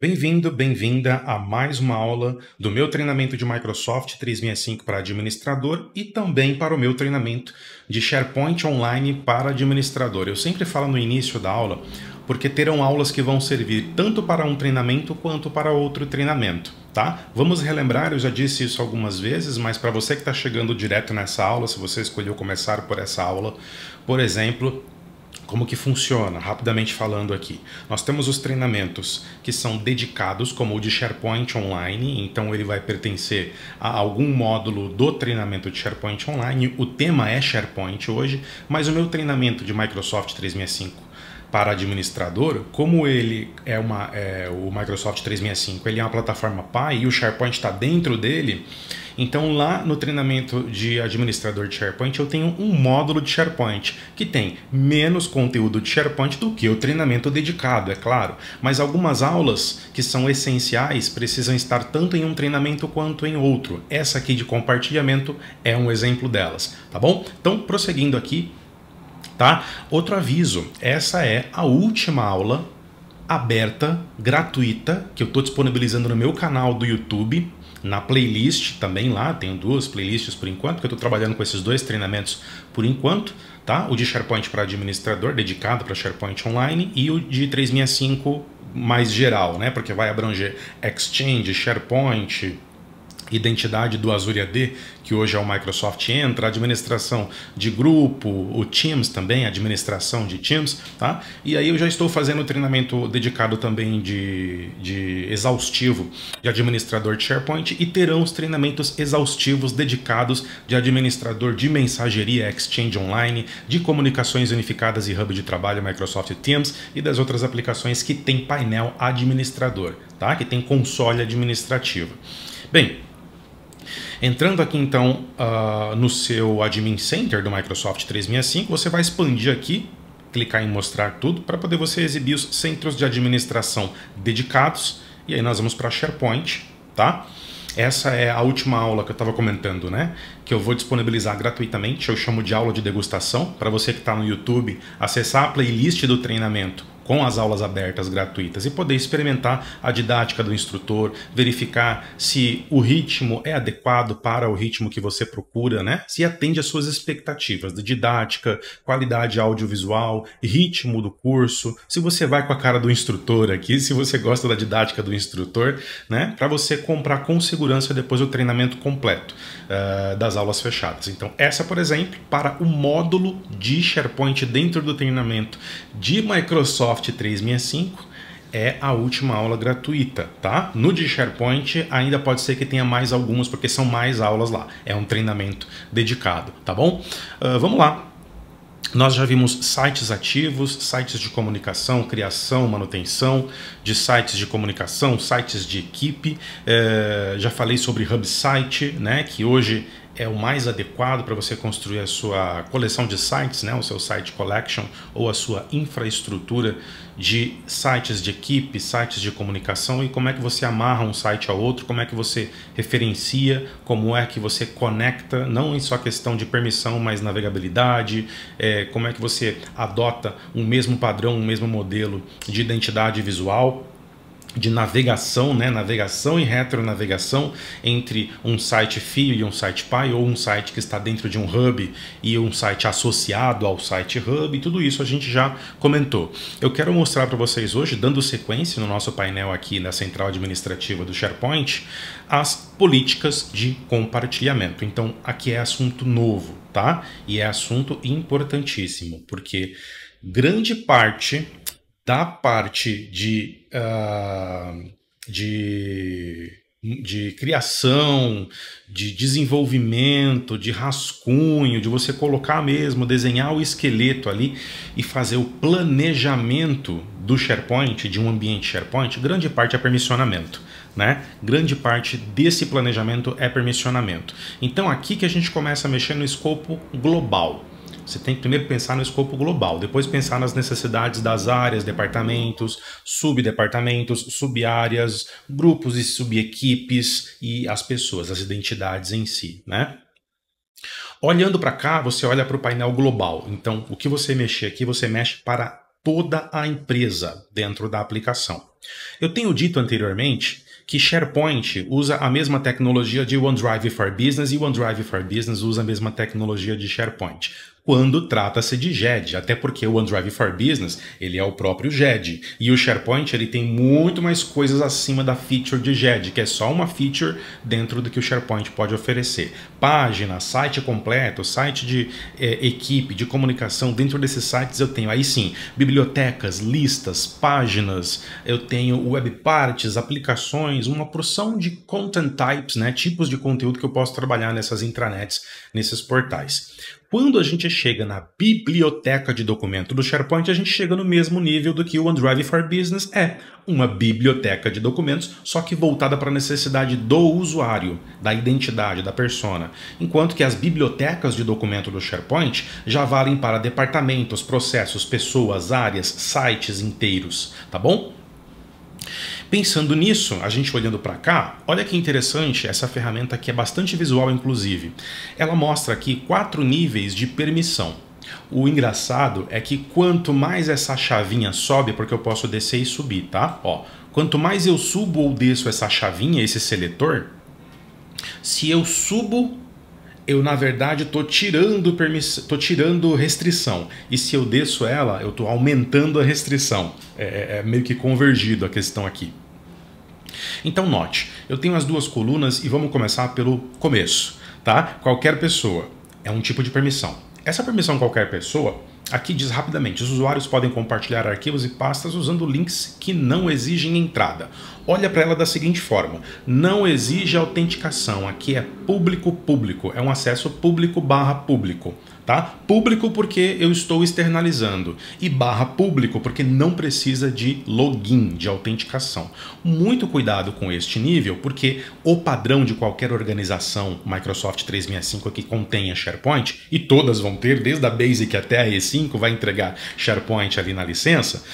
Bem-vindo, bem-vinda a mais uma aula do meu treinamento de Microsoft 365 para administrador e também para o meu treinamento de SharePoint Online para administrador. Eu sempre falo no início da aula porque terão aulas que vão servir tanto para um treinamento quanto para outro treinamento, tá? Vamos relembrar, eu já disse isso algumas vezes, mas para você que está chegando direto nessa aula, se você escolheu começar por essa aula, por exemplo, como que funciona? Rapidamente falando aqui. Nós temos os treinamentos que são dedicados, como o de SharePoint Online, então ele vai pertencer a algum módulo do treinamento de SharePoint Online. O tema é SharePoint hoje, mas o meu treinamento de Microsoft 365 para administrador, como ele é uma é, o Microsoft 365, ele é uma plataforma pai e o SharePoint está dentro dele. Então lá no treinamento de administrador de SharePoint eu tenho um módulo de SharePoint que tem menos conteúdo de SharePoint do que o treinamento dedicado, é claro. Mas algumas aulas que são essenciais precisam estar tanto em um treinamento quanto em outro. Essa aqui de compartilhamento é um exemplo delas, tá bom? Então prosseguindo aqui tá? Outro aviso, essa é a última aula aberta, gratuita, que eu estou disponibilizando no meu canal do YouTube, na playlist também lá, tenho duas playlists por enquanto, que eu estou trabalhando com esses dois treinamentos por enquanto, tá? O de SharePoint para administrador, dedicado para SharePoint Online, e o de 365 mais geral, né? Porque vai abranger Exchange, SharePoint, identidade do Azure AD, que hoje é o Microsoft Entra, administração de grupo, o Teams também, administração de Teams, tá? E aí eu já estou fazendo treinamento dedicado também de, de exaustivo de administrador de SharePoint e terão os treinamentos exaustivos dedicados de administrador de mensageria Exchange Online, de comunicações unificadas e hub de trabalho Microsoft Teams e das outras aplicações que tem painel administrador, tá? Que tem console administrativo. Bem, Entrando aqui então uh, no seu Admin Center do Microsoft 365, você vai expandir aqui, clicar em mostrar tudo para poder você exibir os centros de administração dedicados. E aí nós vamos para SharePoint, tá? Essa é a última aula que eu estava comentando, né? Que eu vou disponibilizar gratuitamente, eu chamo de aula de degustação, para você que está no YouTube acessar a playlist do treinamento com as aulas abertas gratuitas e poder experimentar a didática do instrutor, verificar se o ritmo é adequado para o ritmo que você procura, né? Se atende às suas expectativas de didática, qualidade audiovisual, ritmo do curso, se você vai com a cara do instrutor aqui, se você gosta da didática do instrutor, né? Para você comprar com segurança depois o treinamento completo uh, das aulas fechadas. Então, essa, por exemplo, para o módulo de SharePoint dentro do treinamento de Microsoft Microsoft 365 é a última aula gratuita, tá? No de SharePoint ainda pode ser que tenha mais algumas, porque são mais aulas lá. É um treinamento dedicado, tá bom? Uh, vamos lá. Nós já vimos sites ativos, sites de comunicação, criação, manutenção de sites de comunicação, sites de equipe. É, já falei sobre HubSite, né, que hoje é o mais adequado para você construir a sua coleção de sites, né? o seu site collection ou a sua infraestrutura de sites de equipe, sites de comunicação e como é que você amarra um site ao outro, como é que você referencia, como é que você conecta, não em só questão de permissão, mas navegabilidade, é, como é que você adota um mesmo padrão, um mesmo modelo de identidade visual de navegação, né, navegação e retronavegação entre um site fio e um site pai, ou um site que está dentro de um hub e um site associado ao site hub, tudo isso a gente já comentou. Eu quero mostrar para vocês hoje, dando sequência no nosso painel aqui na central administrativa do SharePoint, as políticas de compartilhamento. Então, aqui é assunto novo, tá? E é assunto importantíssimo, porque grande parte da parte de, uh, de, de criação, de desenvolvimento, de rascunho, de você colocar mesmo, desenhar o esqueleto ali e fazer o planejamento do SharePoint, de um ambiente SharePoint, grande parte é permissionamento. Né? Grande parte desse planejamento é permissionamento. Então aqui que a gente começa a mexer no escopo global. Você tem que primeiro pensar no escopo global, depois pensar nas necessidades das áreas, departamentos, subdepartamentos, subáreas, grupos e subequipes e as pessoas, as identidades em si, né? Olhando para cá, você olha para o painel global. Então, o que você mexer aqui, você mexe para toda a empresa dentro da aplicação. Eu tenho dito anteriormente que SharePoint usa a mesma tecnologia de OneDrive for Business e OneDrive for Business usa a mesma tecnologia de SharePoint quando trata-se de GED, até porque o OneDrive for Business ele é o próprio GED e o SharePoint ele tem muito mais coisas acima da feature de GED, que é só uma feature dentro do que o SharePoint pode oferecer. Página, site completo, site de é, equipe, de comunicação. Dentro desses sites eu tenho aí sim bibliotecas, listas, páginas. Eu tenho web parts, aplicações, uma porção de content types, né, tipos de conteúdo que eu posso trabalhar nessas intranets, nesses portais. Quando a gente chega na biblioteca de documento do SharePoint, a gente chega no mesmo nível do que o OneDrive for Business é, uma biblioteca de documentos, só que voltada para a necessidade do usuário, da identidade, da persona. Enquanto que as bibliotecas de documento do SharePoint já valem para departamentos, processos, pessoas, áreas, sites inteiros, tá bom? Pensando nisso, a gente olhando para cá, olha que interessante essa ferramenta que é bastante visual, inclusive. Ela mostra aqui quatro níveis de permissão. O engraçado é que quanto mais essa chavinha sobe, porque eu posso descer e subir, tá? Ó, quanto mais eu subo ou desço essa chavinha, esse seletor, se eu subo, eu na verdade estou tirando permissão, tô tirando restrição. E se eu desço ela, eu estou aumentando a restrição. É, é, é meio que convergido a questão aqui. Então note, eu tenho as duas colunas e vamos começar pelo começo, tá? Qualquer pessoa é um tipo de permissão. Essa permissão qualquer pessoa Aqui diz rapidamente: os usuários podem compartilhar arquivos e pastas usando links que não exigem entrada. Olha para ela da seguinte forma: não exige autenticação. Aqui é público-público, é um acesso público/público tá? Público porque eu estou externalizando e barra público porque não precisa de login, de autenticação. Muito cuidado com este nível porque o padrão de qualquer organização Microsoft 365 que contenha SharePoint e todas vão ter, desde a Basic até a E5 vai entregar SharePoint ali na licença,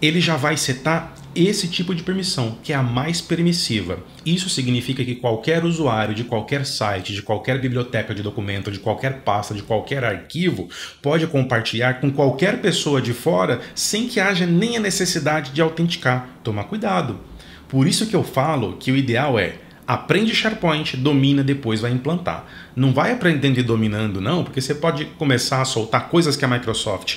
ele já vai setar esse tipo de permissão, que é a mais permissiva. Isso significa que qualquer usuário de qualquer site, de qualquer biblioteca de documento, de qualquer pasta, de qualquer arquivo, pode compartilhar com qualquer pessoa de fora sem que haja nem a necessidade de autenticar. Toma cuidado. Por isso que eu falo que o ideal é aprende SharePoint, domina, depois vai implantar. Não vai aprendendo e dominando, não, porque você pode começar a soltar coisas que a Microsoft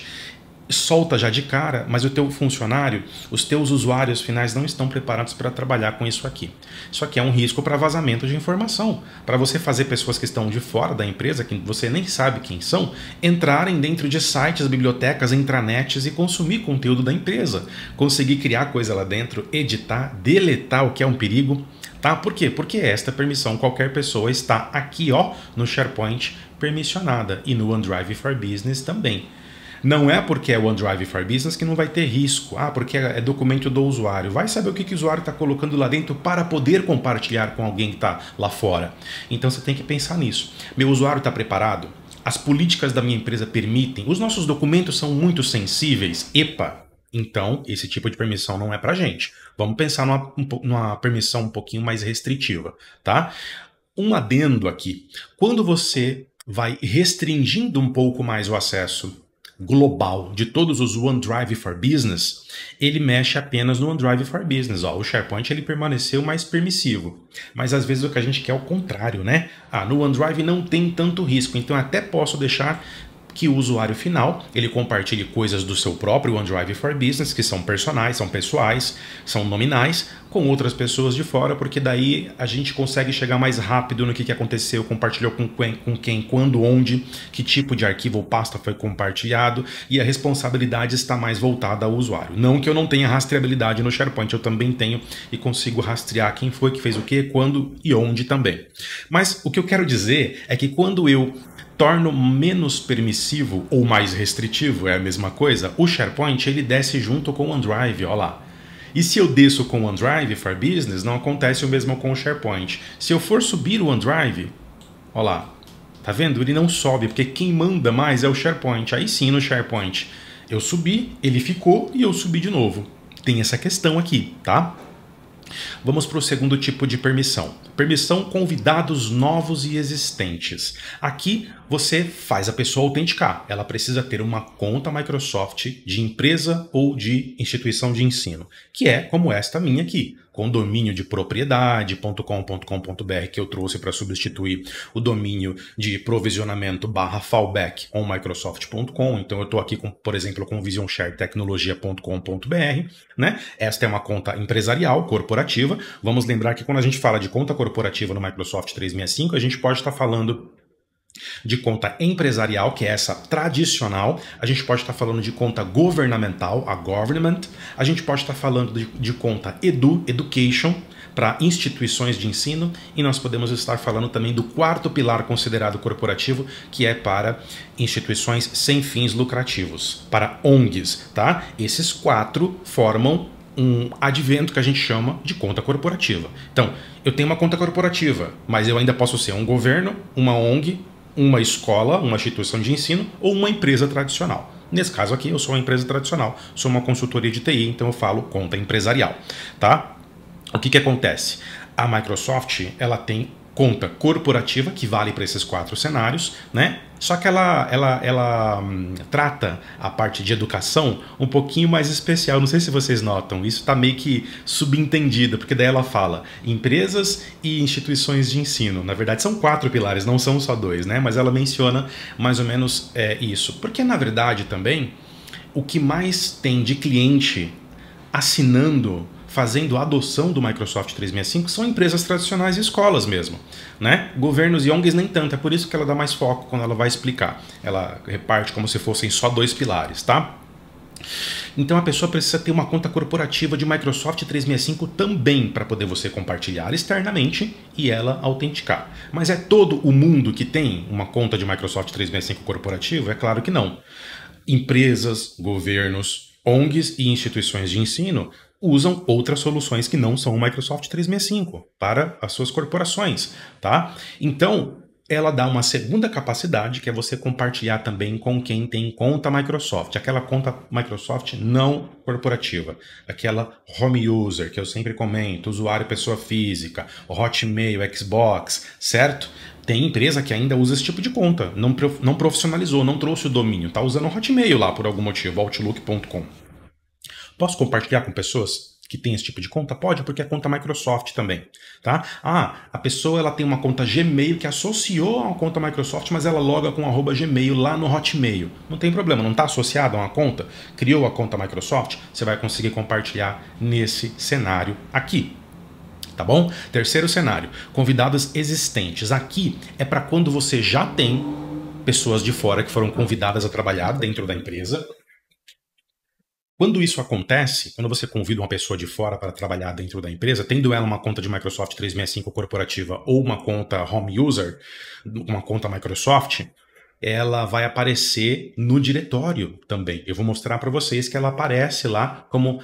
solta já de cara, mas o teu funcionário, os teus usuários finais não estão preparados para trabalhar com isso aqui. Isso aqui é um risco para vazamento de informação, para você fazer pessoas que estão de fora da empresa, que você nem sabe quem são, entrarem dentro de sites, bibliotecas, intranets e consumir conteúdo da empresa, conseguir criar coisa lá dentro, editar, deletar o que é um perigo, tá? Por quê? Porque esta permissão qualquer pessoa está aqui, ó, no SharePoint permissionada e no OneDrive for Business também. Não é porque é OneDrive for Business que não vai ter risco. Ah, porque é, é documento do usuário. Vai saber o que, que o usuário está colocando lá dentro para poder compartilhar com alguém que está lá fora. Então você tem que pensar nisso. Meu usuário está preparado? As políticas da minha empresa permitem? Os nossos documentos são muito sensíveis? Epa! Então, esse tipo de permissão não é para gente. Vamos pensar numa, numa permissão um pouquinho mais restritiva, tá? Um adendo aqui. Quando você vai restringindo um pouco mais o acesso global de todos os OneDrive for Business, ele mexe apenas no OneDrive for Business. Ó, o SharePoint ele permaneceu mais permissivo, mas às vezes o que a gente quer é o contrário, né? Ah, no OneDrive não tem tanto risco, então até posso deixar que o usuário final ele compartilhe coisas do seu próprio OneDrive for Business, que são personais, são pessoais, são nominais, com outras pessoas de fora, porque daí a gente consegue chegar mais rápido no que, que aconteceu, compartilhou com quem, com quem, quando, onde, que tipo de arquivo ou pasta foi compartilhado, e a responsabilidade está mais voltada ao usuário. Não que eu não tenha rastreabilidade no SharePoint, eu também tenho e consigo rastrear quem foi que fez o que, quando e onde também. Mas o que eu quero dizer é que quando eu torno menos permissivo ou mais restritivo, é a mesma coisa, o SharePoint ele desce junto com o OneDrive, olha lá. E se eu desço com o OneDrive for Business, não acontece o mesmo com o SharePoint. Se eu for subir o OneDrive, olha lá, tá vendo? Ele não sobe, porque quem manda mais é o SharePoint. Aí sim, no SharePoint, eu subi, ele ficou e eu subi de novo. Tem essa questão aqui, tá? Vamos para o segundo tipo de permissão permissão convidados novos e existentes. Aqui você faz a pessoa autenticar. Ela precisa ter uma conta Microsoft de empresa ou de instituição de ensino, que é como esta minha aqui, condomínio de propriedade.com.com.br que eu trouxe para substituir o domínio de provisionamento barra fallback on microsoft.com. Então eu estou aqui, com, por exemplo, com visionshare.tecnologia.com.br. Né? Esta é uma conta empresarial, corporativa. Vamos lembrar que quando a gente fala de conta corporativa, corporativa no Microsoft 365, a gente pode estar tá falando de conta empresarial, que é essa tradicional, a gente pode estar tá falando de conta governamental, a government, a gente pode estar tá falando de, de, conta edu, education, para instituições de ensino, e nós podemos estar falando também do quarto pilar considerado corporativo, que é para instituições sem fins lucrativos, para ONGs, tá? Esses quatro formam um advento que a gente chama de conta corporativa. Então, eu tenho uma conta corporativa, mas eu ainda posso ser um governo, uma ONG, uma escola, uma instituição de ensino ou uma empresa tradicional. Nesse caso aqui, eu sou uma empresa tradicional, sou uma consultoria de TI, então eu falo conta empresarial, tá? O que, que acontece? A Microsoft ela tem conta corporativa, que vale para esses quatro cenários, né? Só que ela, ela, ela hum, trata a parte de educação um pouquinho mais especial. Não sei se vocês notam, isso está meio que subentendido, porque daí ela fala empresas e instituições de ensino. Na verdade, são quatro pilares, não são só dois, né? Mas ela menciona mais ou menos é, isso. Porque, na verdade, também, o que mais tem de cliente assinando fazendo a adoção do Microsoft 365 são empresas tradicionais e escolas mesmo, né? Governos e ONGs nem tanto, é por isso que ela dá mais foco quando ela vai explicar. Ela reparte como se fossem só dois pilares, tá? Então a pessoa precisa ter uma conta corporativa de Microsoft 365 também para poder você compartilhar externamente e ela autenticar. Mas é todo o mundo que tem uma conta de Microsoft 365 corporativa? É claro que não. Empresas, governos, ONGs e instituições de ensino usam outras soluções que não são o Microsoft 365 para as suas corporações, tá? Então, ela dá uma segunda capacidade que é você compartilhar também com quem tem conta Microsoft, aquela conta Microsoft não corporativa, aquela home user que eu sempre comento, usuário pessoa física, Hotmail, Xbox, certo? Tem empresa que ainda usa esse tipo de conta, não, não profissionalizou, não trouxe o domínio, tá usando o Hotmail lá por algum motivo, Outlook.com. Posso compartilhar com pessoas? que têm esse tipo de conta? Pode, porque é conta Microsoft também, tá? Ah, a pessoa ela tem uma conta Gmail que associou a uma conta Microsoft, mas ela loga com arroba Gmail lá no Hotmail. Não tem problema, não está associada a uma conta, criou a conta Microsoft, você vai conseguir compartilhar nesse cenário aqui, tá bom? Terceiro cenário, convidados existentes. Aqui é para quando você já tem pessoas de fora que foram convidadas a trabalhar dentro da empresa, quando isso acontece, quando você convida uma pessoa de fora para trabalhar dentro da empresa, tendo ela uma conta de Microsoft 365 corporativa ou uma conta home user, uma conta Microsoft, ela vai aparecer no diretório também. Eu vou mostrar para vocês que ela aparece lá como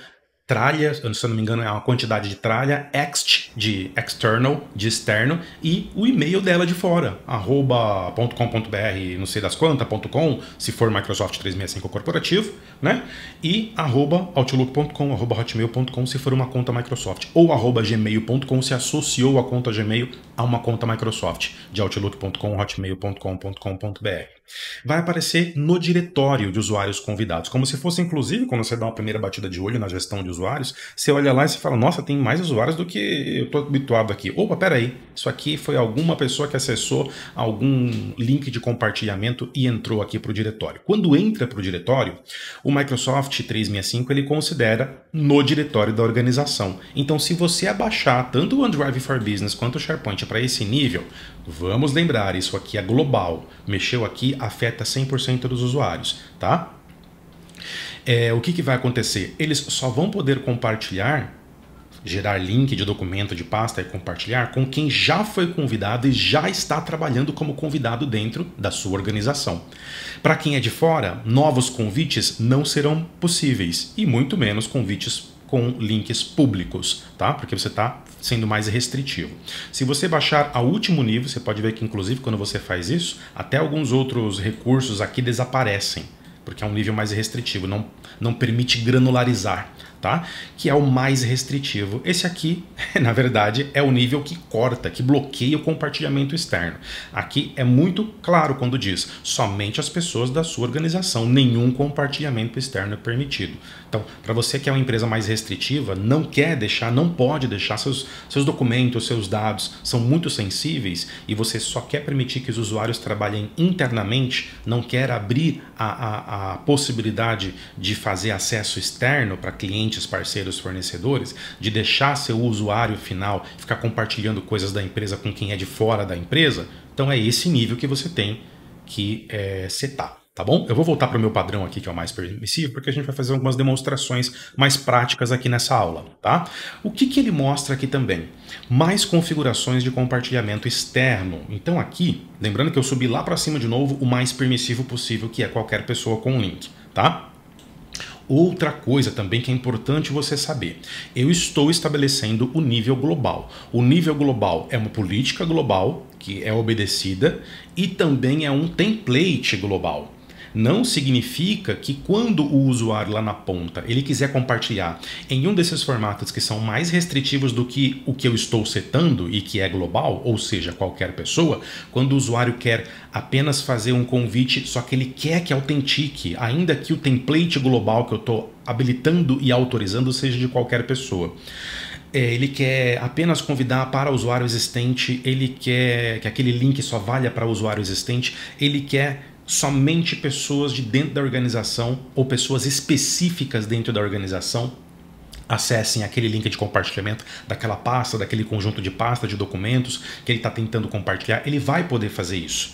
tralha, se eu não me engano, é uma quantidade de tralha, ext de external, de externo, e o e-mail dela de fora, arroba.com.br, não sei das quantas, .com, se for Microsoft 365 corporativo, né? E arroba outlook.com, arroba hotmail.com, se for uma conta Microsoft, ou arroba gmail.com, se associou à conta Gmail a uma conta Microsoft de outlook.com, hotmail.com.com.br. Vai aparecer no diretório de usuários convidados, como se fosse inclusive quando você dá uma primeira batida de olho na gestão de usuários, você olha lá e você fala: "Nossa, tem mais usuários do que eu estou habituado aqui". Opa, peraí, isso aqui foi alguma pessoa que acessou algum link de compartilhamento e entrou aqui para o diretório. Quando entra para o diretório, o Microsoft 365 ele considera no diretório da organização. Então, se você abaixar tanto o OneDrive for Business quanto o SharePoint para esse nível, vamos lembrar, isso aqui é global. Mexeu aqui, afeta 100% dos usuários, tá? É, o que, que vai acontecer? Eles só vão poder compartilhar gerar link de documento, de pasta e compartilhar com quem já foi convidado e já está trabalhando como convidado dentro da sua organização. Para quem é de fora, novos convites não serão possíveis e muito menos convites com links públicos, tá? Porque você está sendo mais restritivo. Se você baixar ao último nível, você pode ver que, inclusive, quando você faz isso, até alguns outros recursos aqui desaparecem, porque é um nível mais restritivo, não, não permite granularizar tá? Que é o mais restritivo. Esse aqui, na verdade, é o nível que corta, que bloqueia o compartilhamento externo. Aqui é muito claro quando diz somente as pessoas da sua organização, nenhum compartilhamento externo é permitido. Então, para você que é uma empresa mais restritiva, não quer deixar, não pode deixar seus, seus documentos, seus dados são muito sensíveis e você só quer permitir que os usuários trabalhem internamente, não quer abrir a, a, a possibilidade de fazer acesso externo para clientes clientes, parceiros, fornecedores, de deixar seu usuário final ficar compartilhando coisas da empresa com quem é de fora da empresa, então é esse nível que você tem que é, setar. Tá bom? Eu vou voltar para o meu padrão aqui, que é o mais permissivo, porque a gente vai fazer algumas demonstrações mais práticas aqui nessa aula, tá? O que, que ele mostra aqui também? Mais configurações de compartilhamento externo. Então aqui, lembrando que eu subi lá para cima de novo o mais permissivo possível, que é qualquer pessoa com link, tá? Outra coisa também que é importante você saber: eu estou estabelecendo o nível global. O nível global é uma política global que é obedecida e também é um template global não significa que quando o usuário lá na ponta ele quiser compartilhar em um desses formatos que são mais restritivos do que o que eu estou setando e que é global, ou seja, qualquer pessoa, quando o usuário quer apenas fazer um convite, só que ele quer que autentique, ainda que o template global que eu estou habilitando e autorizando seja de qualquer pessoa é, ele quer apenas convidar para usuário existente, ele quer que aquele link só valha para usuário existente, ele quer somente pessoas de dentro da organização ou pessoas específicas dentro da organização acessem aquele link de compartilhamento daquela pasta, daquele conjunto de pasta de documentos que ele está tentando compartilhar, ele vai poder fazer isso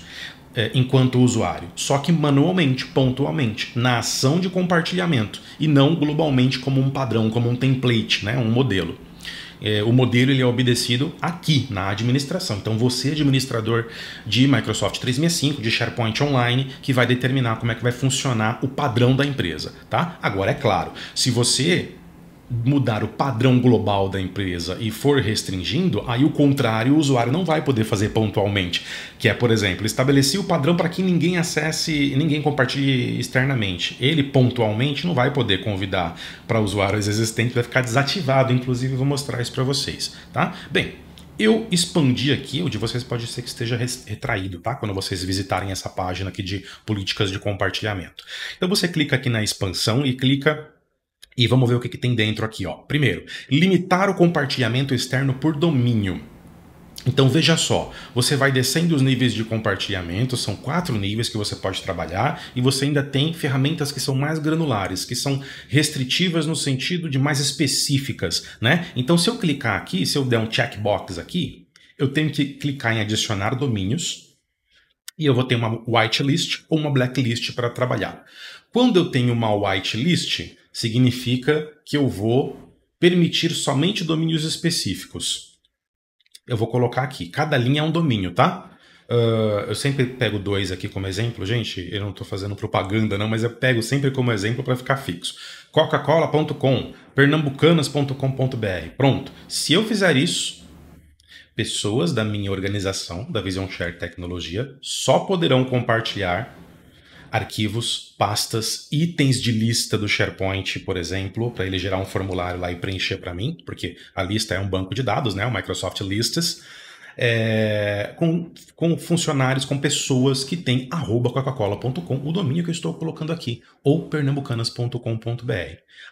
é, enquanto usuário. Só que manualmente, pontualmente, na ação de compartilhamento e não globalmente como um padrão, como um template, né, um modelo é, o modelo ele é obedecido aqui na administração. Então você, administrador de Microsoft 365, de SharePoint Online, que vai determinar como é que vai funcionar o padrão da empresa, tá? Agora é claro, se você mudar o padrão global da empresa e for restringindo, aí o contrário o usuário não vai poder fazer pontualmente, que é, por exemplo, estabelecer o padrão para que ninguém acesse, ninguém compartilhe externamente. Ele pontualmente não vai poder convidar para usuários existentes, vai ficar desativado, inclusive vou mostrar isso para vocês, tá? Bem, eu expandi aqui, o de vocês pode ser que esteja retraído, tá? Quando vocês visitarem essa página aqui de políticas de compartilhamento. Então você clica aqui na expansão e clica e vamos ver o que, que tem dentro aqui. Ó. Primeiro, limitar o compartilhamento externo por domínio. Então veja só, você vai descendo os níveis de compartilhamento, são quatro níveis que você pode trabalhar, e você ainda tem ferramentas que são mais granulares, que são restritivas no sentido de mais específicas, né? Então se eu clicar aqui, se eu der um checkbox aqui, eu tenho que clicar em adicionar domínios, e eu vou ter uma whitelist ou uma blacklist para trabalhar. Quando eu tenho uma whitelist, significa que eu vou permitir somente domínios específicos. Eu vou colocar aqui, cada linha é um domínio, tá? Uh, eu sempre pego dois aqui como exemplo, gente. Eu não estou fazendo propaganda, não, mas eu pego sempre como exemplo para ficar fixo. Coca-Cola.com, pernambucanas.com.br. Pronto. Se eu fizer isso, pessoas da minha organização, da Vision Share Tecnologia, só poderão compartilhar arquivos, pastas, itens de lista do SharePoint, por exemplo, para ele gerar um formulário lá e preencher para mim, porque a lista é um banco de dados, né? O Microsoft Lists. É, com, com, funcionários, com pessoas que têm arroba coca-cola.com, o domínio que eu estou colocando aqui, ou pernambucanas.com.br.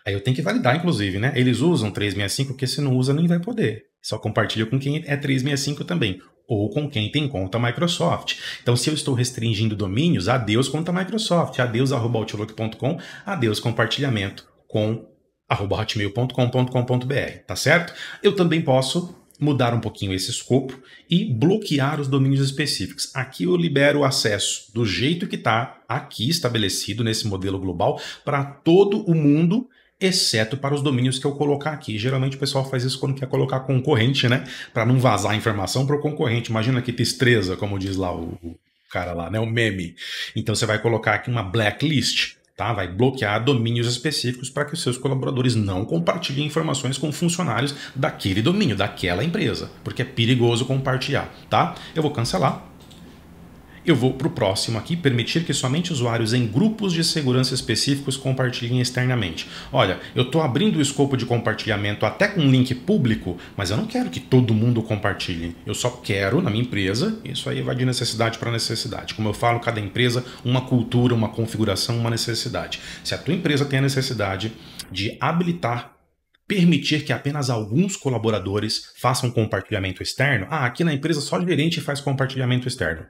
Aí eu tenho que validar, inclusive, né? Eles usam 365, porque se não usa, nem vai poder. Só compartilha com quem é 365 também ou com quem tem conta Microsoft. Então, se eu estou restringindo domínios, adeus conta Microsoft, adeus arroba outlook.com, adeus compartilhamento com arroba hotmail.com.com.br, tá certo? Eu também posso mudar um pouquinho esse escopo e bloquear os domínios específicos. Aqui eu libero o acesso do jeito que está aqui estabelecido nesse modelo global para todo o mundo exceto para os domínios que eu colocar aqui. Geralmente o pessoal faz isso quando quer colocar concorrente, né? Para não vazar a informação para o concorrente. Imagina que estreza, como diz lá o, o cara lá, né? O meme. Então você vai colocar aqui uma blacklist. Tá? Vai bloquear domínios específicos para que os seus colaboradores não compartilhem informações com funcionários daquele domínio, daquela empresa, porque é perigoso compartilhar, tá? Eu vou cancelar, eu vou para o próximo aqui, permitir que somente usuários em grupos de segurança específicos compartilhem externamente. Olha, eu estou abrindo o escopo de compartilhamento até com um link público, mas eu não quero que todo mundo compartilhe. Eu só quero, na minha empresa, isso aí vai de necessidade para necessidade. Como eu falo, cada empresa, uma cultura, uma configuração, uma necessidade. Se a tua empresa tem a necessidade de habilitar permitir que apenas alguns colaboradores façam compartilhamento externo. Ah, aqui na empresa só o gerente faz compartilhamento externo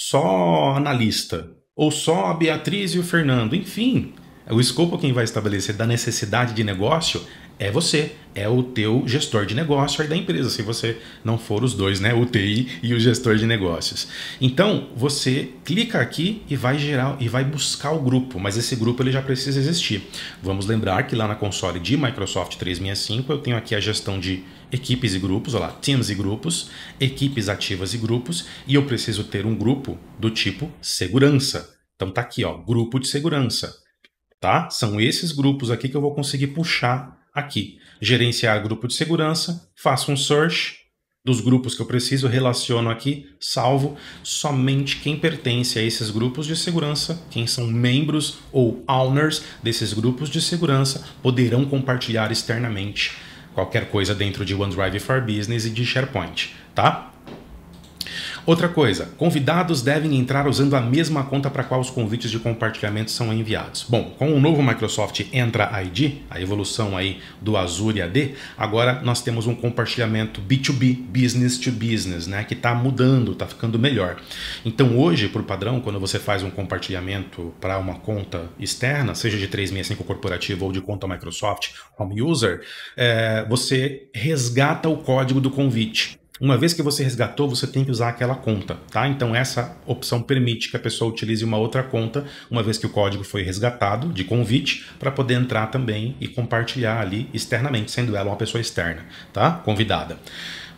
só analista, ou só a Beatriz e o Fernando, enfim. O escopo quem vai estabelecer da necessidade de negócio é você, é o teu gestor de negócio aí da empresa, se você não for os dois, né, o TI e o gestor de negócios. Então, você clica aqui e vai gerar e vai buscar o grupo, mas esse grupo ele já precisa existir. Vamos lembrar que lá na console de Microsoft 365 eu tenho aqui a gestão de equipes e grupos, olha lá, teams e grupos, equipes ativas e grupos, e eu preciso ter um grupo do tipo segurança. Então tá aqui, ó, grupo de segurança, tá? São esses grupos aqui que eu vou conseguir puxar aqui. Gerenciar grupo de segurança, faço um search dos grupos que eu preciso, relaciono aqui, salvo somente quem pertence a esses grupos de segurança, quem são membros ou owners desses grupos de segurança, poderão compartilhar externamente qualquer coisa dentro de OneDrive for Business e de SharePoint, tá? Outra coisa, convidados devem entrar usando a mesma conta para qual os convites de compartilhamento são enviados. Bom, com o novo Microsoft Entra ID, a evolução aí do Azure AD, agora nós temos um compartilhamento B2B, business to business, né, que está mudando, está ficando melhor. Então hoje, por padrão, quando você faz um compartilhamento para uma conta externa, seja de 365 corporativo ou de conta Microsoft Home User, é, você resgata o código do convite. Uma vez que você resgatou, você tem que usar aquela conta, tá? Então essa opção permite que a pessoa utilize uma outra conta, uma vez que o código foi resgatado de convite, para poder entrar também e compartilhar ali externamente, sendo ela uma pessoa externa, tá? Convidada.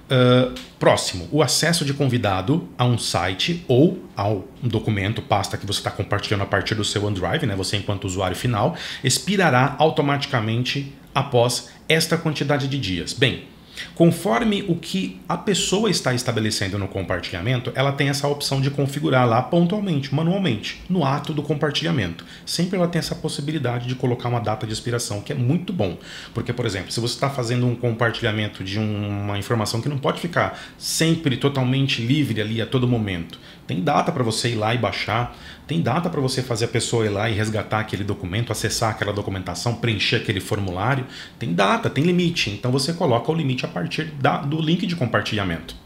Uh, próximo, o acesso de convidado a um site ou ao um documento, pasta que você está compartilhando a partir do seu OneDrive, né, você enquanto usuário final, expirará automaticamente após esta quantidade de dias. Bem, Conforme o que a pessoa está estabelecendo no compartilhamento, ela tem essa opção de configurar lá pontualmente, manualmente, no ato do compartilhamento. Sempre ela tem essa possibilidade de colocar uma data de expiração, que é muito bom. Porque, por exemplo, se você está fazendo um compartilhamento de uma informação que não pode ficar sempre totalmente livre ali a todo momento, tem data para você ir lá e baixar, tem data para você fazer a pessoa ir lá e resgatar aquele documento, acessar aquela documentação, preencher aquele formulário. Tem data, tem limite. Então você coloca o limite a partir da, do link de compartilhamento.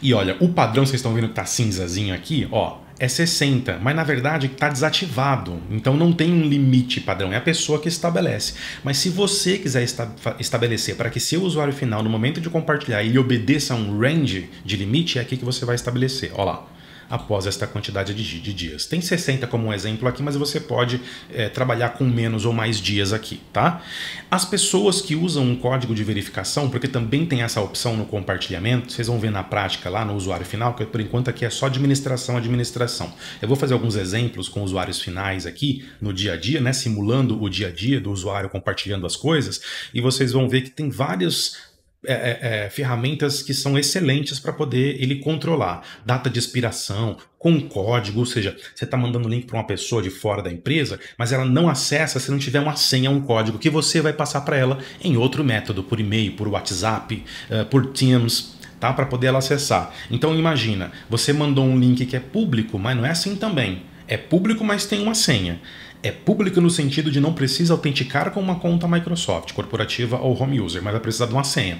E olha, o padrão vocês estão vendo que está cinzazinho aqui, ó é 60, mas na verdade está desativado. Então não tem um limite padrão, é a pessoa que estabelece. Mas se você quiser esta estabelecer para que seu usuário final, no momento de compartilhar, ele obedeça a um range de limite, é aqui que você vai estabelecer. Olha lá após esta quantidade de, dias. Tem 60 como um exemplo aqui, mas você pode é, trabalhar com menos ou mais dias aqui, tá? As pessoas que usam um código de verificação, porque também tem essa opção no compartilhamento, vocês vão ver na prática lá no usuário final, que por enquanto aqui é só administração, administração. Eu vou fazer alguns exemplos com usuários finais aqui no dia a dia, né? Simulando o dia a dia do usuário compartilhando as coisas, e vocês vão ver que tem vários é, é, é, ferramentas que são excelentes para poder ele controlar data de expiração, com código, ou seja, você está mandando link para uma pessoa de fora da empresa, mas ela não acessa se não tiver uma senha, um código que você vai passar para ela em outro método, por e-mail, por WhatsApp, eh, por Teams, tá? Para poder ela acessar. Então imagina, você mandou um link que é público, mas não é assim também. É público, mas tem uma senha. É pública no sentido de não precisa autenticar com uma conta Microsoft corporativa ou home user, mas vai precisar de uma senha,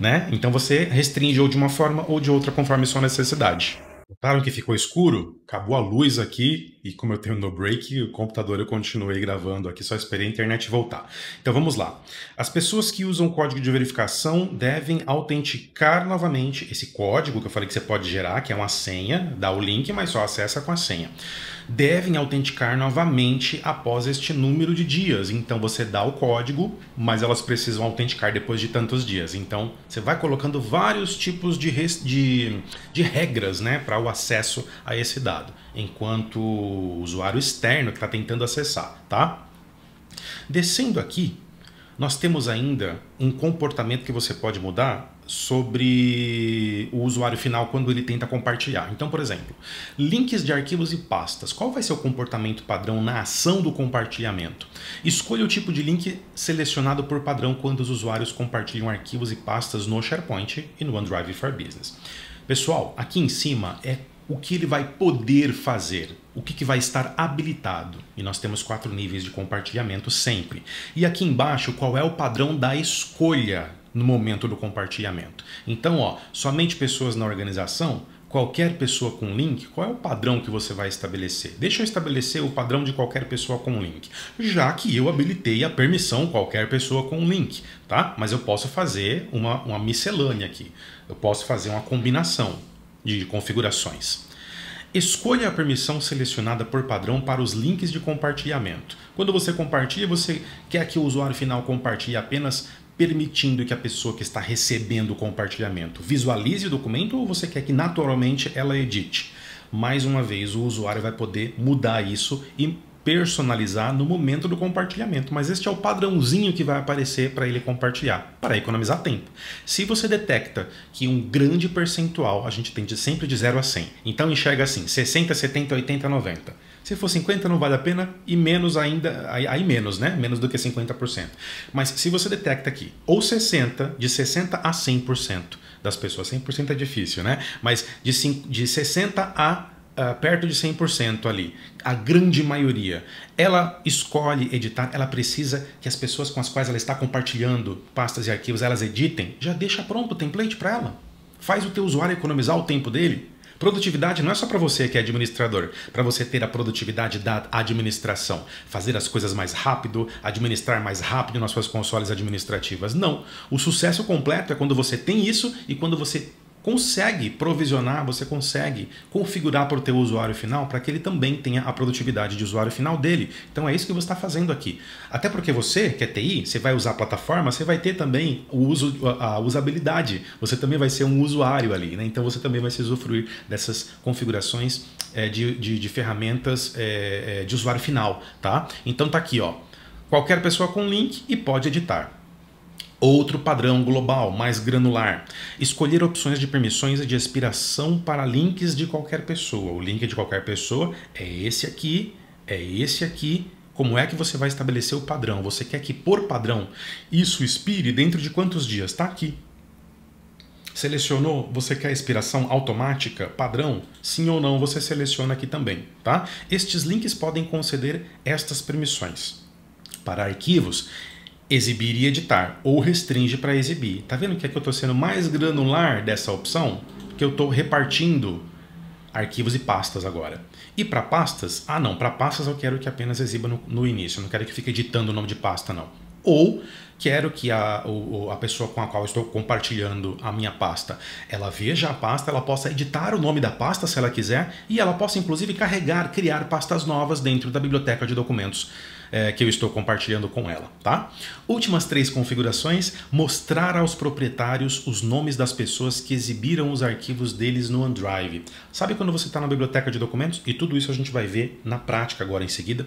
né? Então você restringe ou de uma forma ou de outra conforme sua necessidade. Notaram que ficou escuro? Acabou a luz aqui e como eu tenho no break, o computador eu continuei gravando aqui, só esperei a internet voltar. Então vamos lá. As pessoas que usam código de verificação devem autenticar novamente esse código que eu falei que você pode gerar, que é uma senha, dá o link, mas só acessa com a senha devem autenticar novamente após este número de dias. Então você dá o código, mas elas precisam autenticar depois de tantos dias. Então você vai colocando vários tipos de, de, de regras né, para o acesso a esse dado, enquanto o usuário externo que está tentando acessar, tá? Descendo aqui, nós temos ainda um comportamento que você pode mudar sobre o usuário final quando ele tenta compartilhar. Então, por exemplo, links de arquivos e pastas. Qual vai ser o comportamento padrão na ação do compartilhamento? Escolha o tipo de link selecionado por padrão quando os usuários compartilham arquivos e pastas no SharePoint e no OneDrive for Business. Pessoal, aqui em cima é o que ele vai poder fazer, o que, que, vai estar habilitado. E nós temos quatro níveis de compartilhamento sempre. E aqui embaixo, qual é o padrão da escolha no momento do compartilhamento. Então, ó, somente pessoas na organização qualquer pessoa com link, qual é o padrão que você vai estabelecer? Deixa eu estabelecer o padrão de qualquer pessoa com link, já que eu habilitei a permissão qualquer pessoa com link, tá? Mas eu posso fazer uma, uma miscelânea aqui, eu posso fazer uma combinação de configurações. Escolha a permissão selecionada por padrão para os links de compartilhamento. Quando você compartilha, você quer que o usuário final compartilhe apenas permitindo que a pessoa que está recebendo o compartilhamento visualize o documento ou você quer que naturalmente ela edite? Mais uma vez, o usuário vai poder mudar isso e personalizar no momento do compartilhamento, mas este é o padrãozinho que vai aparecer para ele compartilhar, para economizar tempo. Se você detecta que um grande percentual, a gente tem de sempre de 0 a 100, então enxerga assim, 60, 70, 80, 90. Se for 50 não vale a pena e menos ainda, aí menos, né? Menos do que 50%. Mas se você detecta aqui, ou 60, de 60 a 100% das pessoas, 100% é difícil, né? Mas de, 5, de 60 a uh, perto de 100% ali, a grande maioria, ela escolhe editar, ela precisa que as pessoas com as quais ela está compartilhando pastas e arquivos, elas editem, já deixa pronto o template para ela. Faz o teu usuário economizar o tempo dele. Produtividade não é só para você que é administrador, para você ter a produtividade da administração, fazer as coisas mais rápido, administrar mais rápido nas suas consoles administrativas. Não. O sucesso completo é quando você tem isso e quando você consegue provisionar, você consegue configurar para o teu usuário final para que ele também tenha a produtividade de usuário final dele. Então é isso que você está fazendo aqui. Até porque você, que é TI, você vai usar a plataforma, você vai ter também o uso, a usabilidade. Você também vai ser um usuário ali, né? Então você também vai se usufruir dessas configurações é, de, de, de ferramentas é, é, de usuário final, tá? Então tá aqui, ó. Qualquer pessoa com link e pode editar. Outro padrão global, mais granular. Escolher opções de permissões e de expiração para links de qualquer pessoa. O link de qualquer pessoa é esse aqui, é esse aqui. Como é que você vai estabelecer o padrão? Você quer que, por padrão, isso expire dentro de quantos dias? Está aqui. Selecionou? Você quer expiração automática, padrão? Sim ou não, você seleciona aqui também, tá? Estes links podem conceder estas permissões. Para arquivos, exibir e editar, ou restringe para exibir. Tá vendo que aqui é eu estou sendo mais granular dessa opção? Porque eu estou repartindo arquivos e pastas agora. E para pastas? Ah não, para pastas eu quero que apenas exiba no, no início, eu não quero que fique editando o nome de pasta não. Ou quero que a, o, a pessoa com a qual estou compartilhando a minha pasta, ela veja a pasta, ela possa editar o nome da pasta se ela quiser e ela possa inclusive carregar, criar pastas novas dentro da biblioteca de documentos é, que eu estou compartilhando com ela, tá? Últimas três configurações: mostrar aos proprietários os nomes das pessoas que exibiram os arquivos deles no OneDrive. Sabe quando você está na biblioteca de documentos? E tudo isso a gente vai ver na prática agora em seguida.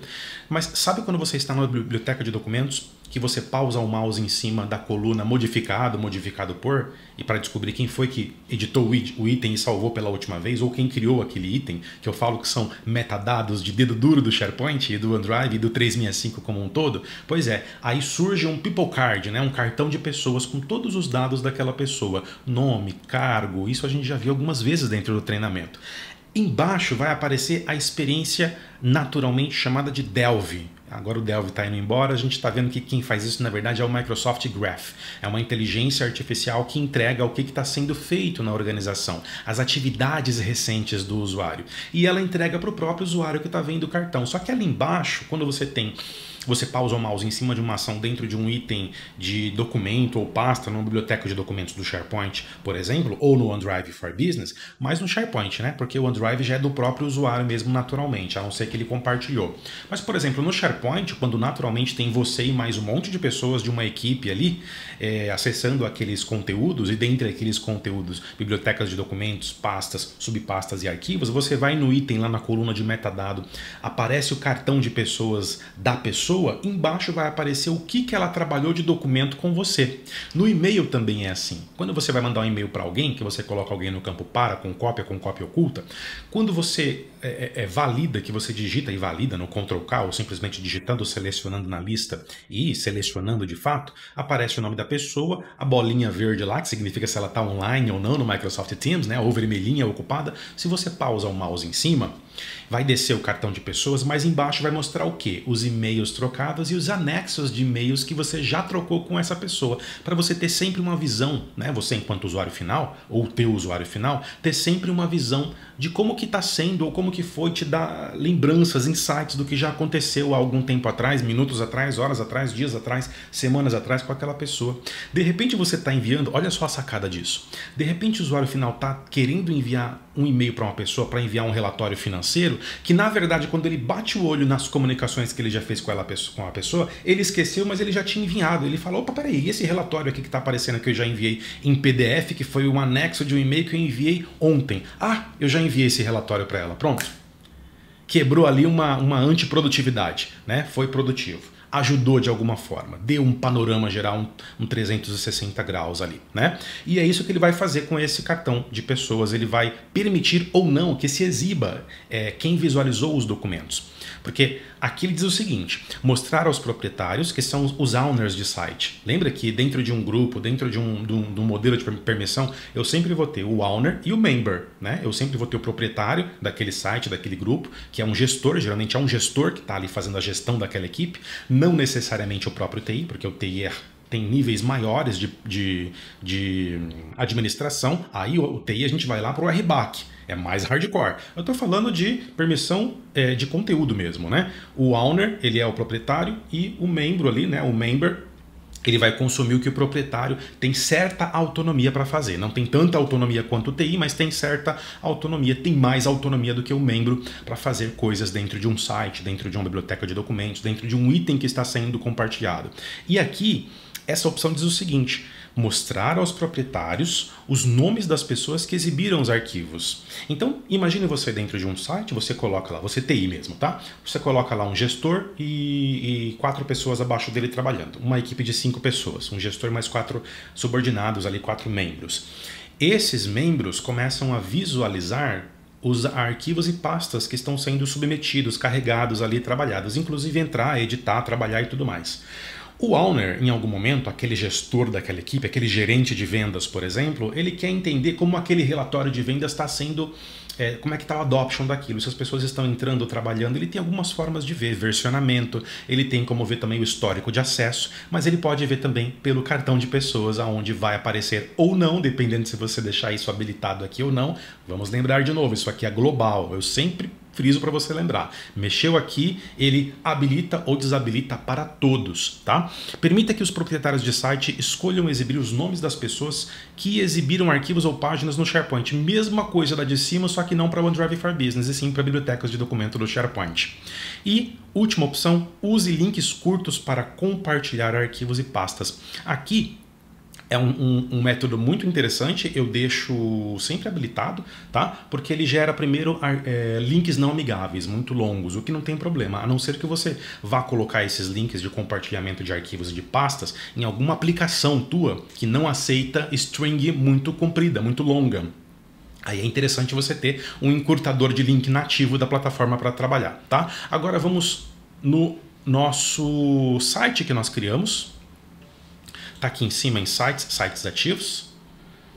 Mas sabe quando você está na biblioteca de documentos que você pausa o mouse em cima da coluna modificado, modificado por, e para descobrir quem foi que editou o item e salvou pela última vez, ou quem criou aquele item, que eu falo que são metadados de dedo duro do SharePoint e do OneDrive e do 365 como um todo, pois é, aí surge um people card, né, um cartão de pessoas com todos os dados daquela pessoa, nome, cargo, isso a gente já viu algumas vezes dentro do treinamento. Embaixo vai aparecer a experiência naturalmente chamada de Delve, Agora o Delve está indo embora, a gente está vendo que quem faz isso na verdade é o Microsoft Graph. É uma inteligência artificial que entrega o que está sendo feito na organização, as atividades recentes do usuário. E ela entrega para o próprio usuário que está vendo o cartão. Só que ali embaixo, quando você tem você pausa o mouse em cima de uma ação dentro de um item de documento ou pasta numa biblioteca de documentos do SharePoint, por exemplo, ou no OneDrive for Business, mas no SharePoint, né? Porque o OneDrive já é do próprio usuário mesmo naturalmente, a não ser que ele compartilhou. Mas, por exemplo, no SharePoint, quando naturalmente tem você e mais um monte de pessoas de uma equipe ali é, acessando aqueles conteúdos, e dentre aqueles conteúdos, bibliotecas de documentos, pastas, subpastas e arquivos, você vai no item lá na coluna de metadado, aparece o cartão de pessoas da pessoa pessoa, embaixo vai aparecer o que, que ela trabalhou de documento com você. No e-mail também é assim. Quando você vai mandar um e-mail para alguém, que você coloca alguém no campo para, com cópia, com cópia oculta, quando você é, é, é, valida, que você digita e valida no Ctrl K, ou simplesmente digitando, selecionando na lista e selecionando de fato, aparece o nome da pessoa, a bolinha verde lá, que significa se ela está online ou não no Microsoft Teams, né, ou vermelhinha ocupada. Se você pausa o mouse em cima, Vai descer o cartão de pessoas, mas embaixo vai mostrar o quê? Os e-mails trocados e os anexos de e-mails que você já trocou com essa pessoa, para você ter sempre uma visão, né? Você enquanto usuário final ou teu usuário final, ter sempre uma visão de como que está sendo ou como que foi, te dá lembranças, insights do que já aconteceu há algum tempo atrás, minutos atrás, horas atrás, dias atrás, semanas atrás com aquela pessoa. De repente você está enviando, olha só a sacada disso. De repente o usuário final está querendo enviar um e-mail para uma pessoa para enviar um relatório financeiro, que na verdade quando ele bate o olho nas comunicações que ele já fez com, ela, com a pessoa, ele esqueceu, mas ele já tinha enviado. Ele falou, opa, peraí, esse relatório aqui que está aparecendo que eu já enviei em PDF, que foi um anexo de um e-mail que eu enviei ontem. Ah, eu já enviei enviei esse relatório para ela. Pronto. Quebrou ali uma, uma antiprodutividade, né? Foi produtivo ajudou de alguma forma, deu um panorama geral, um, um 360 graus ali, né? E é isso que ele vai fazer com esse cartão de pessoas, ele vai permitir ou não que se exiba é, quem visualizou os documentos. Porque aqui ele diz o seguinte: mostrar aos proprietários, que são os owners de site. Lembra que dentro de um grupo, dentro de um, de um, de um modelo de permissão, eu sempre vou ter o owner e o member, né? Eu sempre vou ter o proprietário daquele site, daquele grupo, que é um gestor, geralmente é um gestor que está ali fazendo a gestão daquela equipe não necessariamente o próprio TI, porque o TI é tem níveis maiores de, de, de, administração, aí o TI a gente vai lá para o RBAC, é mais hardcore. Eu estou falando de permissão é, de conteúdo mesmo, né? O owner, ele é o proprietário e o membro ali, né? O member ele vai consumir o que o proprietário tem certa autonomia para fazer. Não tem tanta autonomia quanto o TI, mas tem certa autonomia, tem mais autonomia do que o membro para fazer coisas dentro de um site, dentro de uma biblioteca de documentos, dentro de um item que está sendo compartilhado. E aqui essa opção diz o seguinte: mostrar aos proprietários os nomes das pessoas que exibiram os arquivos. Então, imagine você dentro de um site, você coloca lá, você TI mesmo, tá? Você coloca lá um gestor e, e quatro pessoas abaixo dele trabalhando, uma equipe de cinco pessoas, um gestor mais quatro subordinados ali, quatro membros. Esses membros começam a visualizar os arquivos e pastas que estão sendo submetidos, carregados ali, trabalhados, inclusive entrar, editar, trabalhar e tudo mais. O owner, em algum momento, aquele gestor daquela equipe, aquele gerente de vendas, por exemplo, ele quer entender como aquele relatório de vendas está sendo, é, como é que está o adoption daquilo, se as pessoas estão entrando, trabalhando, ele tem algumas formas de ver, versionamento, ele tem como ver também o histórico de acesso, mas ele pode ver também pelo cartão de pessoas, aonde vai aparecer ou não, dependendo se você deixar isso habilitado aqui ou não. Vamos lembrar de novo, isso aqui é global, eu sempre friso para você lembrar. Mexeu aqui, ele habilita ou desabilita para todos, tá? Permita que os proprietários de site escolham exibir os nomes das pessoas que exibiram arquivos ou páginas no SharePoint. Mesma coisa da de cima, só que não para OneDrive for Business, e sim para bibliotecas de documento do SharePoint. E última opção, use links curtos para compartilhar arquivos e pastas. Aqui é um, um, um, método muito interessante, eu deixo sempre habilitado, tá? Porque ele gera primeiro é, links não amigáveis, muito longos, o que não tem problema, a não ser que você vá colocar esses links de compartilhamento de arquivos e de pastas em alguma aplicação tua que não aceita string muito comprida, muito longa. Aí é interessante você ter um encurtador de link nativo da plataforma para trabalhar, tá? Agora vamos no nosso site que nós criamos, Está aqui em cima em sites, sites ativos.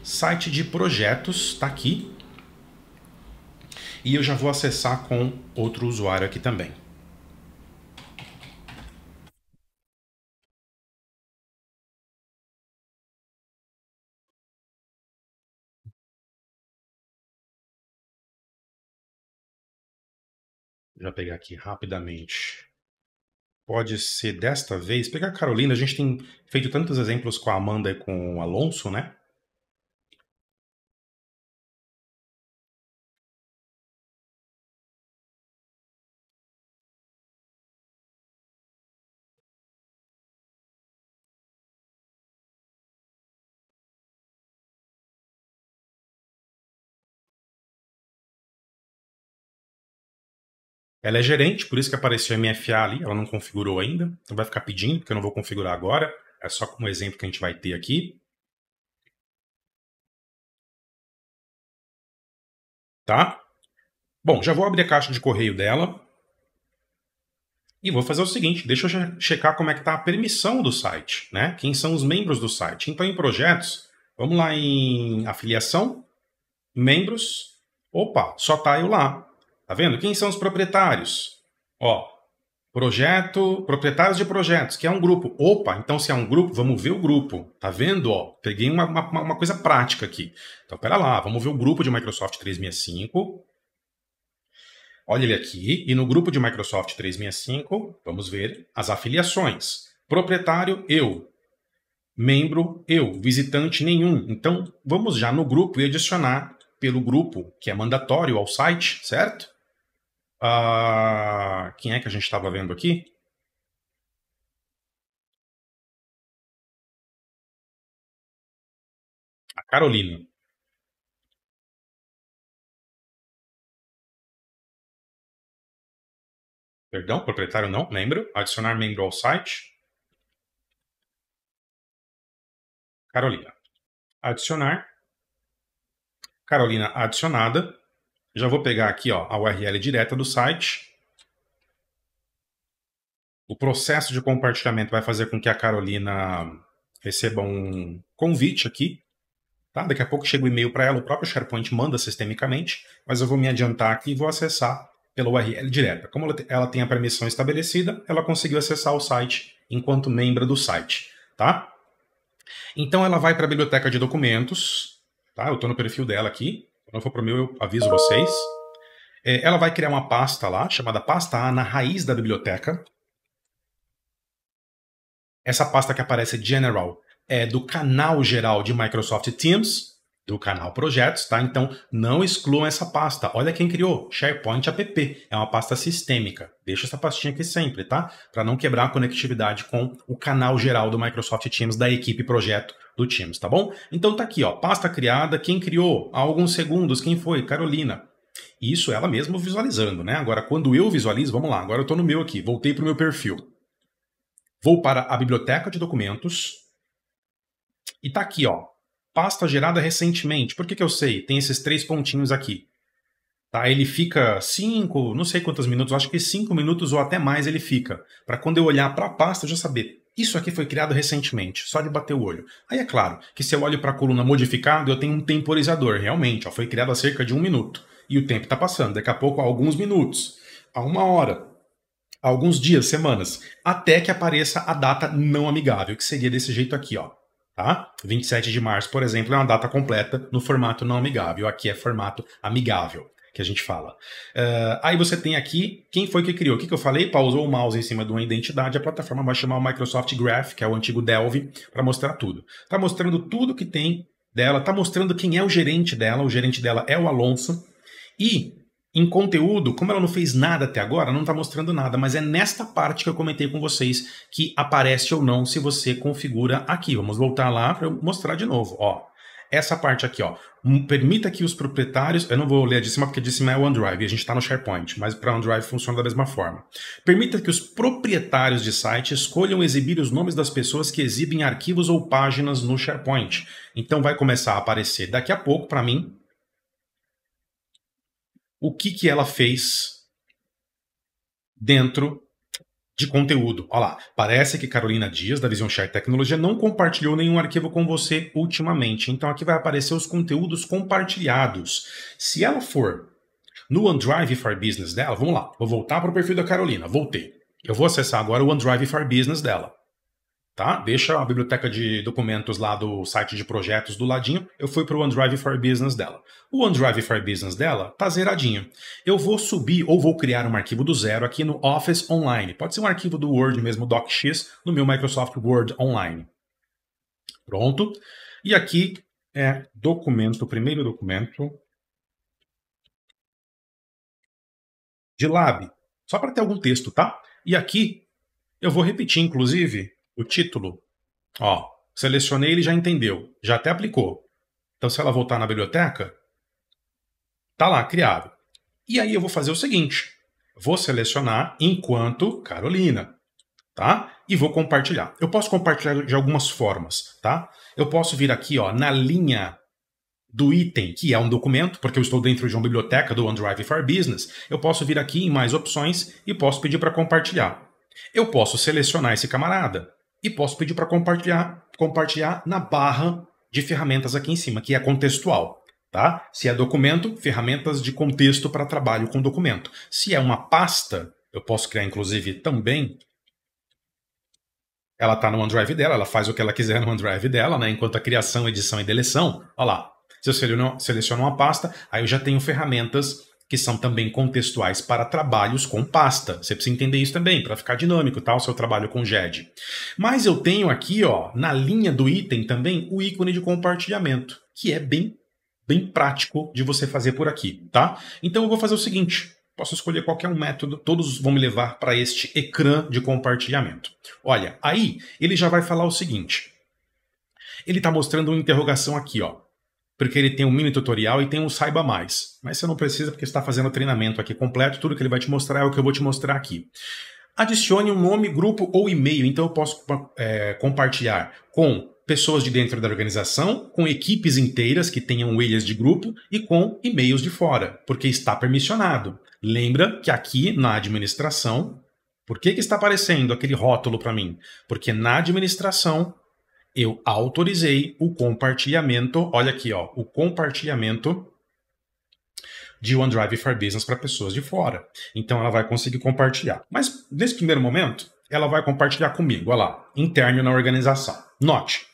Site de projetos está aqui. E eu já vou acessar com outro usuário aqui também. já pegar aqui rapidamente pode ser desta vez. Pegar a Carolina, a gente tem feito tantos exemplos com a Amanda e com o Alonso, né? Ela é gerente, por isso que apareceu MFA ali, ela não configurou ainda, então vai ficar pedindo, porque eu não vou configurar agora, é só como exemplo que a gente vai ter aqui. Tá? Bom, já vou abrir a caixa de correio dela. E vou fazer o seguinte, deixa eu checar como é que está a permissão do site, né? Quem são os membros do site. Então, em projetos, vamos lá em afiliação, membros, opa, só tá eu lá. Tá vendo? Quem são os proprietários? Ó, projeto, proprietários de projetos, que é um grupo. Opa, então se é um grupo, vamos ver o grupo. Tá vendo? Ó, peguei uma, uma, uma coisa prática aqui. Então, pera lá, vamos ver o grupo de Microsoft 365. Olha ele aqui, e no grupo de Microsoft 365, vamos ver as afiliações. Proprietário, eu. Membro, eu. Visitante, nenhum. Então, vamos já no grupo e adicionar pelo grupo, que é mandatório ao site, certo? Uh, quem é que a gente estava vendo aqui? A Carolina. Perdão, proprietário não, lembro. Adicionar membro ao site. Carolina. Adicionar. Carolina adicionada. Já vou pegar aqui ó, a URL direta do site. O processo de compartilhamento vai fazer com que a Carolina receba um convite aqui. Tá? Daqui a pouco chega o um e-mail para ela, o próprio SharePoint manda sistemicamente, mas eu vou me adiantar aqui e vou acessar pela URL direta. Como ela tem a permissão estabelecida, ela conseguiu acessar o site enquanto membro do site. Tá? Então ela vai para a biblioteca de documentos. Tá? Eu estou no perfil dela aqui. Quando for para o meu, eu aviso vocês. É, ela vai criar uma pasta lá, chamada pasta A, na raiz da biblioteca. Essa pasta que aparece General é do canal geral de Microsoft Teams do canal Projetos, tá? Então não excluam essa pasta. Olha quem criou, SharePoint App. É uma pasta sistêmica. Deixa essa pastinha aqui sempre, tá? Para não quebrar a conectividade com o canal geral do Microsoft Teams da equipe projeto do Teams, tá bom? Então tá aqui, ó, pasta criada, quem criou? Há alguns segundos, quem foi? Carolina. Isso ela mesma visualizando, né? Agora quando eu visualizo, vamos lá, agora eu tô no meu aqui, voltei pro meu perfil. Vou para a biblioteca de documentos e tá aqui, ó, pasta gerada recentemente. Por que, que eu sei? Tem esses três pontinhos aqui. Tá? Ele fica 5, não sei quantos minutos, acho que 5 minutos ou até mais ele fica. Para quando eu olhar para a pasta, eu já saber. Isso aqui foi criado recentemente, só de bater o olho. Aí é claro que se eu olho para a coluna modificada, eu tenho um temporizador, realmente. Ó, foi criado há cerca de um minuto. E o tempo está passando, daqui a pouco há alguns minutos, há uma hora, há alguns dias, semanas, até que apareça a data não amigável, que seria desse jeito aqui, ó. Tá? 27 de março, por exemplo, é uma data completa no formato não amigável. Aqui é formato amigável que a gente fala. Uh, aí você tem aqui quem foi que criou. O que, que eu falei? Pausou o mouse em cima de uma identidade. A plataforma vai chamar o Microsoft Graph, que é o antigo Delve, para mostrar tudo. Está mostrando tudo que tem dela, está mostrando quem é o gerente dela. O gerente dela é o Alonso. E em conteúdo, como ela não fez nada até agora, não está mostrando nada, mas é nesta parte que eu comentei com vocês que aparece ou não se você configura aqui. Vamos voltar lá para eu mostrar de novo. Ó, essa parte aqui, ó. Hum, permita que os proprietários. Eu não vou ler a de cima porque a de cima é OneDrive a gente está no SharePoint, mas para OneDrive funciona da mesma forma. Permita que os proprietários de site escolham exibir os nomes das pessoas que exibem arquivos ou páginas no SharePoint. Então vai começar a aparecer daqui a pouco para mim o que, que ela fez dentro de conteúdo. Olha lá, parece que Carolina Dias, da Vision Share Tecnologia, não compartilhou nenhum arquivo com você ultimamente. Então aqui vai aparecer os conteúdos compartilhados. Se ela for no OneDrive for Business dela, vamos lá, vou voltar para o perfil da Carolina, voltei. Eu vou acessar agora o OneDrive for Business dela tá? Deixa a biblioteca de documentos lá do site de projetos do ladinho. Eu fui para o OneDrive for Business dela. O OneDrive for Business dela tá zeradinho. Eu vou subir ou vou criar um arquivo do zero aqui no Office Online. Pode ser um arquivo do Word mesmo, DocX, no meu Microsoft Word Online. Pronto. E aqui é documento, primeiro documento de lab. Só para ter algum texto, tá? E aqui eu vou repetir, inclusive, o título, ó, selecionei, ele já entendeu, já até aplicou. Então, se ela voltar na biblioteca, tá lá criado. E aí eu vou fazer o seguinte: vou selecionar enquanto Carolina, tá? E vou compartilhar. Eu posso compartilhar de algumas formas, tá? Eu posso vir aqui, ó, na linha do item, que é um documento, porque eu estou dentro de uma biblioteca do OneDrive for Business, eu posso vir aqui em mais opções e posso pedir para compartilhar. Eu posso selecionar esse camarada e posso pedir para compartilhar, compartilhar na barra de ferramentas aqui em cima, que é contextual. Tá? Se é documento, ferramentas de contexto para trabalho com documento. Se é uma pasta, eu posso criar inclusive também. Ela está no OneDrive dela, ela faz o que ela quiser no OneDrive dela, né? enquanto a criação, edição e deleção. Olha lá. Se eu seleciono, seleciono uma pasta, aí eu já tenho ferramentas que são também contextuais para trabalhos com pasta. Você precisa entender isso também para ficar dinâmico, tá? O seu trabalho com GED. Mas eu tenho aqui, ó, na linha do item também o ícone de compartilhamento, que é bem bem prático de você fazer por aqui, tá? Então eu vou fazer o seguinte, posso escolher qualquer um método, todos vão me levar para este ecrã de compartilhamento. Olha, aí ele já vai falar o seguinte. Ele está mostrando uma interrogação aqui, ó porque ele tem um mini tutorial e tem um saiba mais. Mas você não precisa porque está fazendo o treinamento aqui completo, tudo que ele vai te mostrar é o que eu vou te mostrar aqui. Adicione um nome, grupo ou e-mail, então eu posso é, compartilhar com pessoas de dentro da organização, com equipes inteiras que tenham ilhas de grupo e com e-mails de fora, porque está permissionado. Lembra que aqui na administração, por que, que está aparecendo aquele rótulo para mim? Porque na administração eu autorizei o compartilhamento, olha aqui, ó, o compartilhamento de OneDrive for Business para pessoas de fora. Então ela vai conseguir compartilhar. Mas nesse primeiro momento, ela vai compartilhar comigo, olha lá, interno na organização. Note,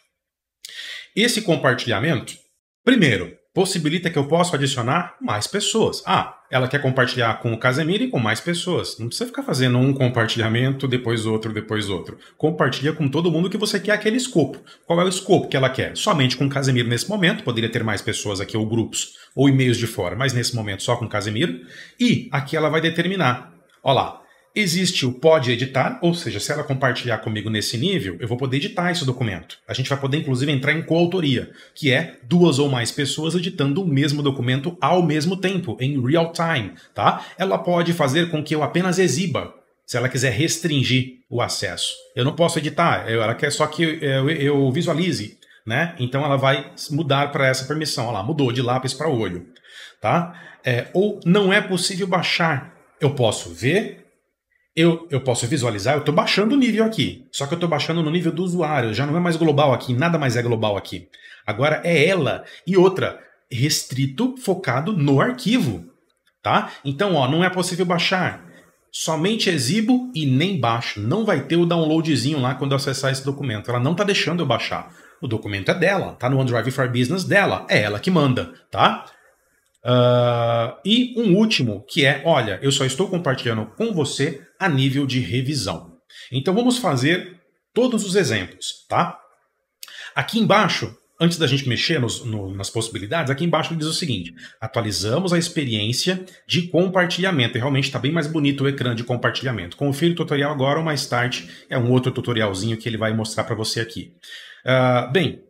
esse compartilhamento, primeiro, possibilita que eu possa adicionar mais pessoas. Ah, ela quer compartilhar com o Casemiro e com mais pessoas. Não precisa ficar fazendo um compartilhamento, depois outro, depois outro. Compartilha com todo mundo que você quer aquele escopo. Qual é o escopo que ela quer? Somente com o Casemiro nesse momento, poderia ter mais pessoas aqui ou grupos ou e-mails de fora, mas nesse momento só com o Casemiro. E aqui ela vai determinar. Olha lá, Existe o pode editar, ou seja, se ela compartilhar comigo nesse nível, eu vou poder editar esse documento. A gente vai poder, inclusive, entrar em coautoria, que é duas ou mais pessoas editando o mesmo documento ao mesmo tempo, em real time, tá? Ela pode fazer com que eu apenas exiba, se ela quiser restringir o acesso. Eu não posso editar, ela quer só que eu, visualize, né? Então ela vai mudar para essa permissão. Olha lá, mudou de lápis para olho, tá? É, ou não é possível baixar. Eu posso ver, eu, eu posso visualizar, eu estou baixando o nível aqui. Só que eu estou baixando no nível do usuário, já não é mais global aqui, nada mais é global aqui. Agora é ela e outra, restrito, focado no arquivo. Tá? Então, ó, não é possível baixar. Somente exibo e nem baixo. Não vai ter o downloadzinho lá quando eu acessar esse documento. Ela não está deixando eu baixar. O documento é dela, tá no OneDrive for Business dela, é ela que manda, tá? Uh, e um último, que é: olha, eu só estou compartilhando com você a nível de revisão. Então vamos fazer todos os exemplos, tá? Aqui embaixo, antes da gente mexer nos, no, nas possibilidades, aqui embaixo ele diz o seguinte: atualizamos a experiência de compartilhamento. E realmente está bem mais bonito o ecrã de compartilhamento. Confira o tutorial agora ou mais tarde. É um outro tutorialzinho que ele vai mostrar para você aqui. Uh, bem,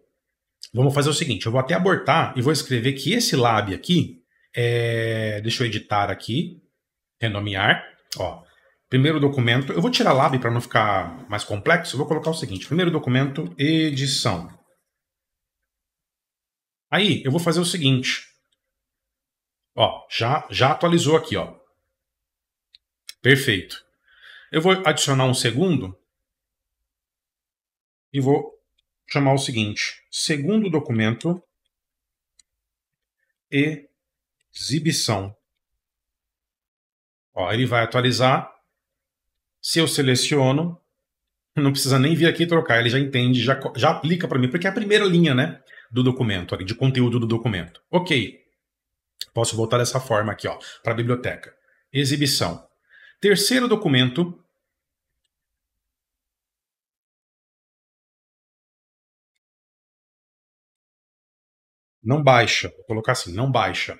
vamos fazer o seguinte: eu vou até abortar e vou escrever que esse lab aqui é, deixa eu editar aqui, renomear. Ó, primeiro documento, eu vou tirar lab para não ficar mais complexo, eu vou colocar o seguinte: primeiro documento, edição. Aí eu vou fazer o seguinte. Ó, já, já atualizou aqui, ó. Perfeito. Eu vou adicionar um segundo e vou chamar o seguinte: segundo documento, e exibição. Ó, ele vai atualizar. Se eu seleciono, não precisa nem vir aqui trocar, ele já entende, já, já aplica para mim, porque é a primeira linha, né, do documento, de conteúdo do documento. OK. Posso voltar dessa forma aqui, ó, para a biblioteca. Exibição. Terceiro documento Não baixa, vou colocar assim, não baixa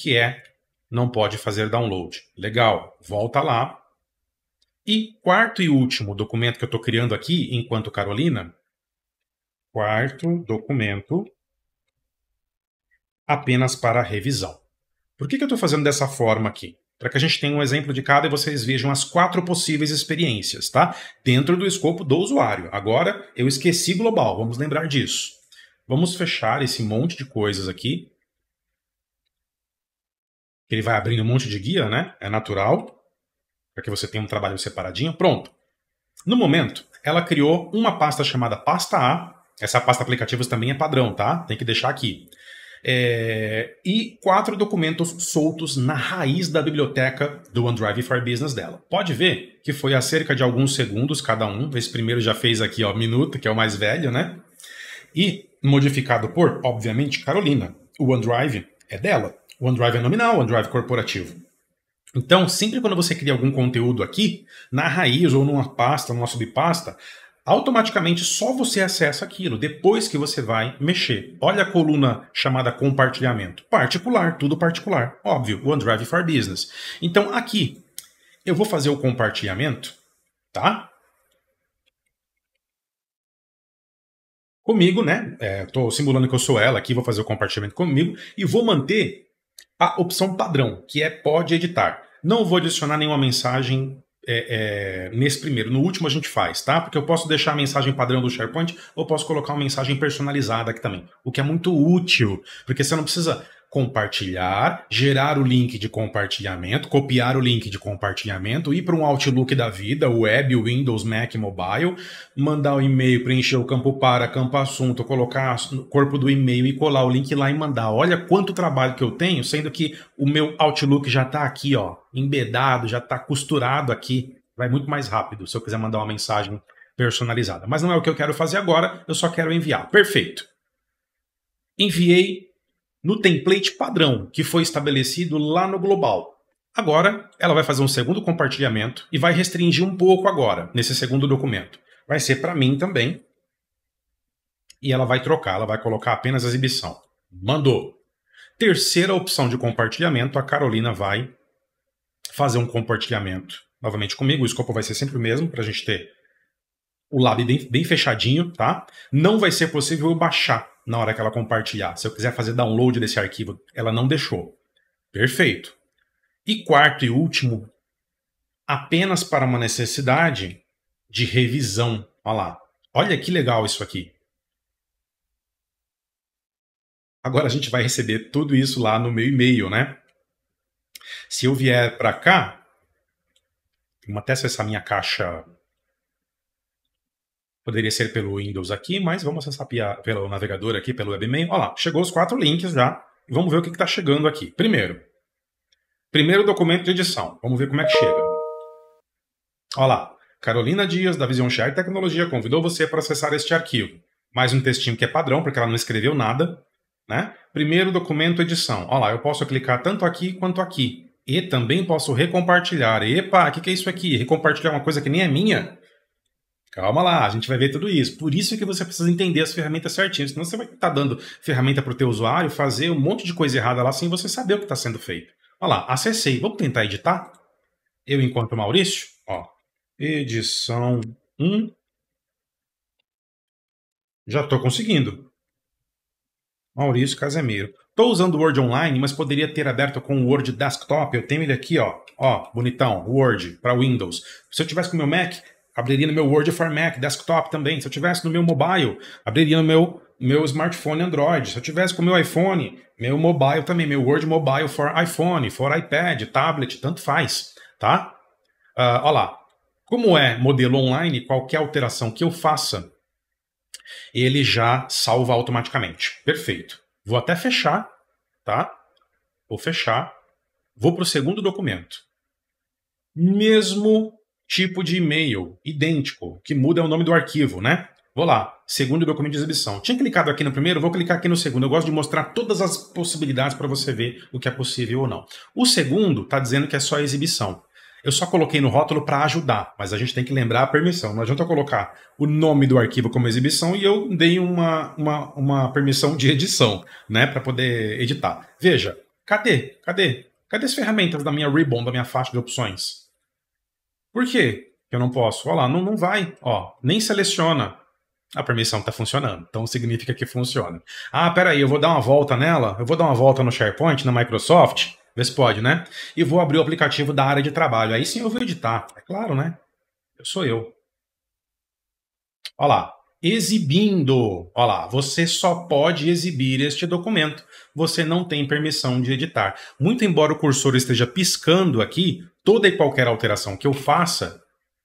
que é não pode fazer download. Legal, volta lá. E quarto e último documento que eu estou criando aqui, enquanto Carolina, quarto documento apenas para revisão. Por que, que eu estou fazendo dessa forma aqui? Para que a gente tenha um exemplo de cada e vocês vejam as quatro possíveis experiências, tá? Dentro do escopo do usuário. Agora eu esqueci global, vamos lembrar disso. Vamos fechar esse monte de coisas aqui ele vai abrindo um monte de guia, né? É natural, para que você tenha um trabalho separadinho. Pronto. No momento, ela criou uma pasta chamada pasta A. Essa pasta aplicativos também é padrão, tá? Tem que deixar aqui. É... e quatro documentos soltos na raiz da biblioteca do OneDrive for Business dela. Pode ver que foi há cerca de alguns segundos cada um. Esse primeiro já fez aqui, ó, minuto, que é o mais velho, né? E modificado por, obviamente, Carolina. O OneDrive é dela. OneDrive é nominal, OneDrive corporativo. Então, sempre quando você cria algum conteúdo aqui, na raiz ou numa pasta, numa subpasta, automaticamente só você acessa aquilo depois que você vai mexer. Olha a coluna chamada compartilhamento. Particular, tudo particular. Óbvio, OneDrive for Business. Então, aqui, eu vou fazer o compartilhamento, tá? Comigo, né? Estou é, simulando que eu sou ela aqui, vou fazer o compartilhamento comigo e vou manter a opção padrão, que é pode editar. Não vou adicionar nenhuma mensagem é, é, nesse primeiro. No último a gente faz, tá? Porque eu posso deixar a mensagem padrão do SharePoint ou posso colocar uma mensagem personalizada aqui também. O que é muito útil, porque você não precisa compartilhar, gerar o link de compartilhamento, copiar o link de compartilhamento, ir para um Outlook da vida, web, Windows, Mac, mobile, mandar o e-mail, preencher o campo para, campo assunto, colocar no corpo do e-mail e colar o link lá e mandar. Olha quanto trabalho que eu tenho, sendo que o meu Outlook já está aqui, ó, embedado, já está costurado aqui. Vai muito mais rápido se eu quiser mandar uma mensagem personalizada. Mas não é o que eu quero fazer agora, eu só quero enviar. Perfeito. Enviei no template padrão que foi estabelecido lá no global. Agora, ela vai fazer um segundo compartilhamento e vai restringir um pouco agora, nesse segundo documento. Vai ser para mim também. E ela vai trocar, ela vai colocar apenas exibição. Mandou. Terceira opção de compartilhamento, a Carolina vai fazer um compartilhamento novamente comigo. O escopo vai ser sempre o mesmo, para a gente ter o lab bem, bem fechadinho, tá? Não vai ser possível baixar na hora que ela compartilhar. Se eu quiser fazer download desse arquivo, ela não deixou. Perfeito. E quarto e último, apenas para uma necessidade de revisão. Olha lá. Olha que legal isso aqui. Agora a gente vai receber tudo isso lá no meu e-mail, né? Se eu vier para cá, vamos até essa minha caixa Poderia ser pelo Windows aqui, mas vamos acessar pelo navegador aqui, pelo webmail. Olha lá, chegou os quatro links já. Vamos ver o que está chegando aqui. Primeiro, primeiro documento de edição. Vamos ver como é que chega. Olha lá, Carolina Dias, da Vision Share Tecnologia, convidou você para acessar este arquivo. Mais um textinho que é padrão, porque ela não escreveu nada. Né? Primeiro documento edição. Olha lá, eu posso clicar tanto aqui quanto aqui. E também posso recompartilhar. Epa, o que, que é isso aqui? Recompartilhar uma coisa que nem é minha? Calma lá, a gente vai ver tudo isso. Por isso que você precisa entender as ferramentas certinhas, senão você vai estar tá dando ferramenta para o teu usuário fazer um monte de coisa errada lá sem você saber o que está sendo feito. Olha lá, acessei. Vamos tentar editar? Eu enquanto Maurício? Ó, edição 1. Já estou conseguindo. Maurício Casemiro. Estou usando o Word Online, mas poderia ter aberto com o Word Desktop. Eu tenho ele aqui, ó. Ó, bonitão, Word para Windows. Se eu tivesse com o meu Mac, abriria no meu Word for Mac, desktop também. Se eu tivesse no meu mobile, abriria no meu, meu smartphone Android. Se eu tivesse com o meu iPhone, meu mobile também, meu Word Mobile for iPhone, for iPad, tablet, tanto faz, tá? Uh, olha lá. Como é modelo online, qualquer alteração que eu faça, ele já salva automaticamente. Perfeito. Vou até fechar, tá? Vou fechar. Vou para o segundo documento. Mesmo tipo de e-mail idêntico, que muda o nome do arquivo, né? Vou lá, segundo documento de exibição. Tinha clicado aqui no primeiro, vou clicar aqui no segundo. Eu gosto de mostrar todas as possibilidades para você ver o que é possível ou não. O segundo está dizendo que é só exibição. Eu só coloquei no rótulo para ajudar, mas a gente tem que lembrar a permissão. Não adianta eu colocar o nome do arquivo como exibição e eu dei uma, uma, uma permissão de edição, né, para poder editar. Veja, cadê? Cadê? Cadê as ferramentas da minha Ribbon, da minha faixa de opções? Por quê? Eu não posso. Olha lá, não, não vai. Ó, nem seleciona. A permissão está funcionando, então significa que funciona. Ah, peraí, eu vou dar uma volta nela, eu vou dar uma volta no SharePoint, na Microsoft, vê se pode, né? E vou abrir o aplicativo da área de trabalho. Aí sim eu vou editar, é claro, né? Eu sou eu. Olha lá, exibindo. Olha lá, você só pode exibir este documento. Você não tem permissão de editar. Muito embora o cursor esteja piscando aqui, toda e qualquer alteração que eu faça,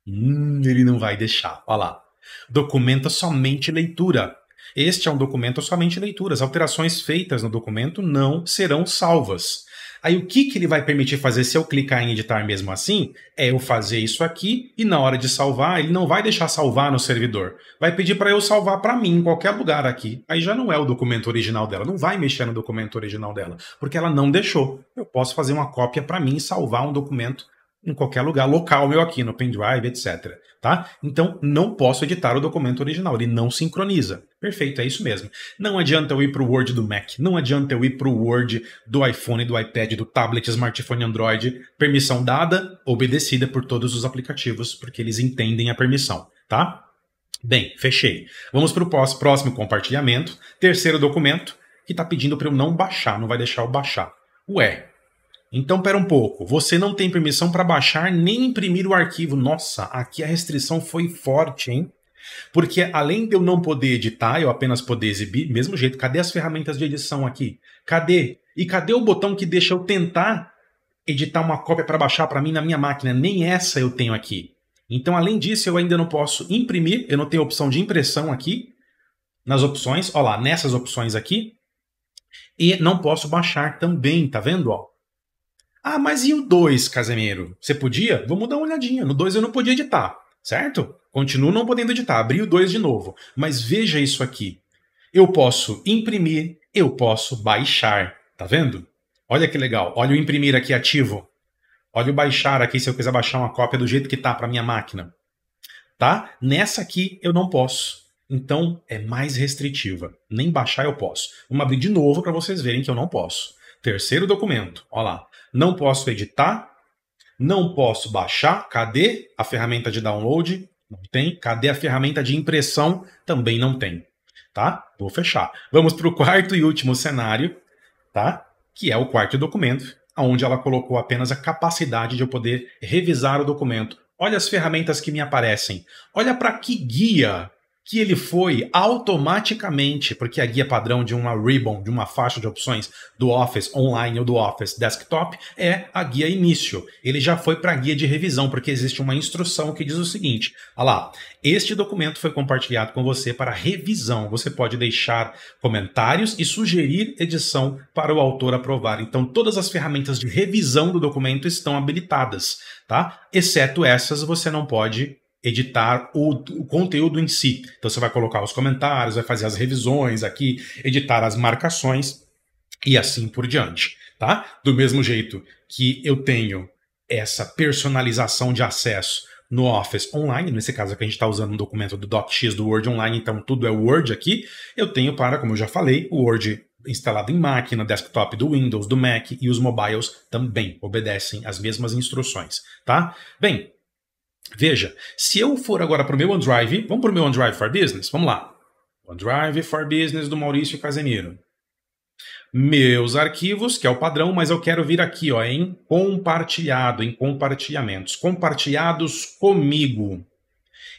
hum, ele não vai deixar. Olha lá. Documenta somente leitura. Este é um documento somente leituras. Alterações feitas no documento não serão salvas. Aí o que, que ele vai permitir fazer se eu clicar em editar mesmo assim? É eu fazer isso aqui e na hora de salvar, ele não vai deixar salvar no servidor. Vai pedir para eu salvar para mim em qualquer lugar aqui. Aí já não é o documento original dela, não vai mexer no documento original dela, porque ela não deixou. Eu posso fazer uma cópia para mim e salvar um documento em qualquer lugar local meu aqui, no pendrive, etc. Tá? Então, não posso editar o documento original, ele não sincroniza. Perfeito, é isso mesmo. Não adianta eu ir para o Word do Mac, não adianta eu ir para o Word do iPhone, do iPad, do tablet, smartphone, Android. Permissão dada, obedecida por todos os aplicativos, porque eles entendem a permissão, tá? Bem, fechei. Vamos para o próximo compartilhamento. Terceiro documento, que está pedindo para eu não baixar, não vai deixar eu baixar. Ué, então, pera um pouco. Você não tem permissão para baixar nem imprimir o arquivo. Nossa, aqui a restrição foi forte, hein? Porque além de eu não poder editar, eu apenas poder exibir, mesmo jeito, cadê as ferramentas de edição aqui? Cadê? E cadê o botão que deixa eu tentar editar uma cópia para baixar para mim na minha máquina? Nem essa eu tenho aqui. Então, além disso, eu ainda não posso imprimir, eu não tenho opção de impressão aqui. Nas opções, olha lá, nessas opções aqui. E não posso baixar também, tá vendo? Ó, ah, mas e o 2, Casemiro? Você podia? Vamos dar uma olhadinha. No 2 eu não podia editar, certo? Continuo não podendo editar, abri o 2 de novo. Mas veja isso aqui. Eu posso imprimir, eu posso baixar. Tá vendo? Olha que legal. Olha o imprimir aqui ativo. Olha o baixar aqui se eu quiser baixar uma cópia do jeito que tá para minha máquina. Tá? Nessa aqui eu não posso. Então é mais restritiva. Nem baixar eu posso. Vamos abrir de novo para vocês verem que eu não posso. Terceiro documento, Olha lá não posso editar, não posso baixar. Cadê a ferramenta de download? Não tem. Cadê a ferramenta de impressão? Também não tem. Tá? Vou fechar. Vamos para o quarto e último cenário, tá? Que é o quarto documento, onde ela colocou apenas a capacidade de eu poder revisar o documento. Olha as ferramentas que me aparecem. Olha para que guia que ele foi automaticamente, porque a guia padrão de uma ribbon, de uma faixa de opções do Office online ou do Office desktop, é a guia início. Ele já foi para a guia de revisão, porque existe uma instrução que diz o seguinte: olha lá, este documento foi compartilhado com você para revisão. Você pode deixar comentários e sugerir edição para o autor aprovar. Então, todas as ferramentas de revisão do documento estão habilitadas, tá? Exceto essas, você não pode editar o, o, conteúdo em si. Então você vai colocar os comentários, vai fazer as revisões aqui, editar as marcações e assim por diante, tá? Do mesmo jeito que eu tenho essa personalização de acesso no Office Online, nesse caso aqui a gente está usando um documento do DocX do Word Online, então tudo é Word aqui, eu tenho para, como eu já falei, o Word instalado em máquina, desktop do Windows, do Mac e os mobiles também obedecem as mesmas instruções, tá? Bem, Veja, se eu for agora para o meu OneDrive, vamos para o meu OneDrive for Business? Vamos lá. OneDrive for Business do Maurício Casemiro. Meus arquivos, que é o padrão, mas eu quero vir aqui ó, em compartilhado, em compartilhamentos. Compartilhados comigo.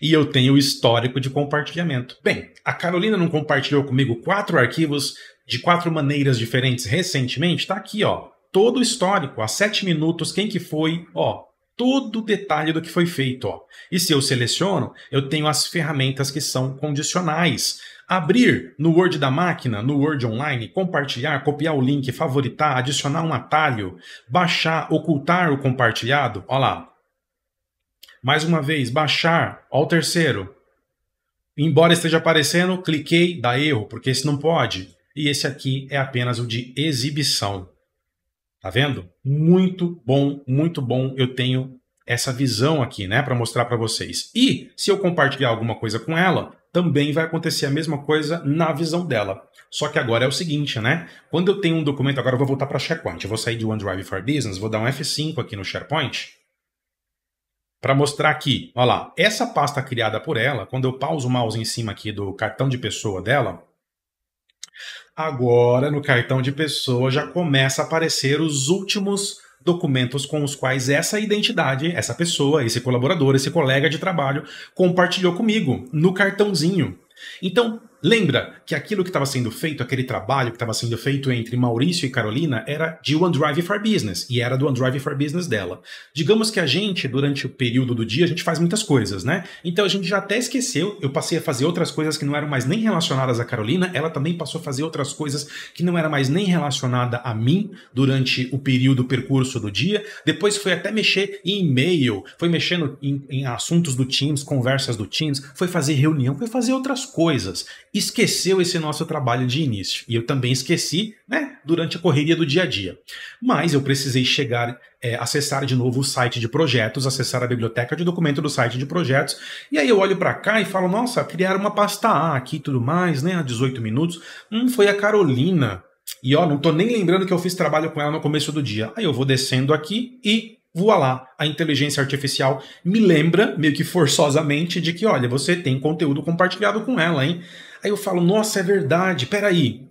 E eu tenho o histórico de compartilhamento. Bem, a Carolina não compartilhou comigo quatro arquivos de quatro maneiras diferentes recentemente? Está aqui, ó. Todo o histórico, há sete minutos, quem que foi, ó, todo o detalhe do que foi feito. Ó. E se eu seleciono, eu tenho as ferramentas que são condicionais. Abrir no Word da máquina, no Word online, compartilhar, copiar o link, favoritar, adicionar um atalho, baixar, ocultar o compartilhado. Olha lá. Mais uma vez, baixar. Olha o terceiro. Embora esteja aparecendo, cliquei, dá erro, porque esse não pode. E esse aqui é apenas o de exibição. Tá vendo? Muito bom, muito bom. Eu tenho essa visão aqui, né, para mostrar para vocês. E se eu compartilhar alguma coisa com ela, também vai acontecer a mesma coisa na visão dela. Só que agora é o seguinte, né? Quando eu tenho um documento, agora eu vou voltar para SharePoint. Eu vou sair de OneDrive for Business, vou dar um F5 aqui no SharePoint para mostrar aqui. Olha lá, essa pasta criada por ela, quando eu pauso o mouse em cima aqui do cartão de pessoa dela, Agora, no cartão de pessoa já começa a aparecer os últimos documentos com os quais essa identidade, essa pessoa, esse colaborador, esse colega de trabalho compartilhou comigo no cartãozinho. Então, Lembra que aquilo que estava sendo feito, aquele trabalho que estava sendo feito entre Maurício e Carolina era de OneDrive for Business e era do OneDrive for Business dela. Digamos que a gente, durante o período do dia, a gente faz muitas coisas, né? Então a gente já até esqueceu, eu passei a fazer outras coisas que não eram mais nem relacionadas à Carolina, ela também passou a fazer outras coisas que não era mais nem relacionada a mim durante o período, o percurso do dia. Depois foi até mexer em e-mail, foi mexendo em, em assuntos do Teams, conversas do Teams, foi fazer reunião, foi fazer outras coisas esqueceu esse nosso trabalho de início. E eu também esqueci, né, durante a correria do dia a dia. Mas eu precisei chegar, é, acessar de novo o site de projetos, acessar a biblioteca de documento do site de projetos. E aí eu olho para cá e falo, nossa, criaram uma pasta A aqui e tudo mais, né, há 18 minutos. Hum, foi a Carolina. E ó, não tô nem lembrando que eu fiz trabalho com ela no começo do dia. Aí eu vou descendo aqui e voa lá, a inteligência artificial me lembra, meio que forçosamente, de que, olha, você tem conteúdo compartilhado com ela, hein? Aí eu falo, nossa, é verdade, peraí.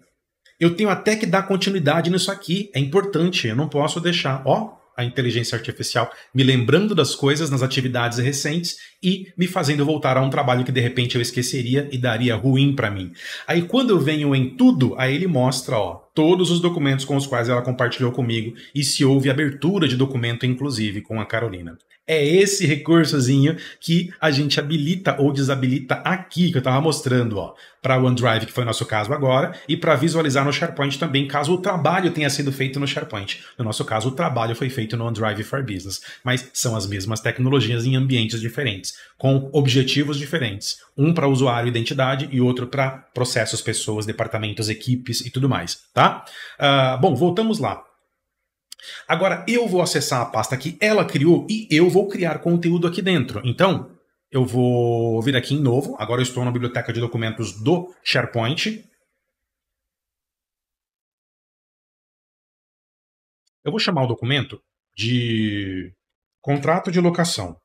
Eu tenho até que dar continuidade nisso aqui, é importante, eu não posso deixar. Ó, a inteligência artificial me lembrando das coisas nas atividades recentes e me fazendo voltar a um trabalho que de repente eu esqueceria e daria ruim para mim. Aí quando eu venho em tudo, aí ele mostra, ó, todos os documentos com os quais ela compartilhou comigo e se houve abertura de documento inclusive com a Carolina. É esse recursozinho que a gente habilita ou desabilita aqui, que eu estava mostrando, ó, para o OneDrive, que foi o nosso caso agora, e para visualizar no SharePoint também, caso o trabalho tenha sido feito no SharePoint. No nosso caso, o trabalho foi feito no OneDrive for Business, mas são as mesmas tecnologias em ambientes diferentes, com objetivos diferentes. Um para usuário e identidade e outro para processos, pessoas, departamentos, equipes e tudo mais, tá? Uh, bom, voltamos lá. Agora eu vou acessar a pasta que ela criou e eu vou criar conteúdo aqui dentro. Então, eu vou vir aqui em novo. Agora eu estou na biblioteca de documentos do SharePoint. Eu vou chamar o documento de contrato de locação.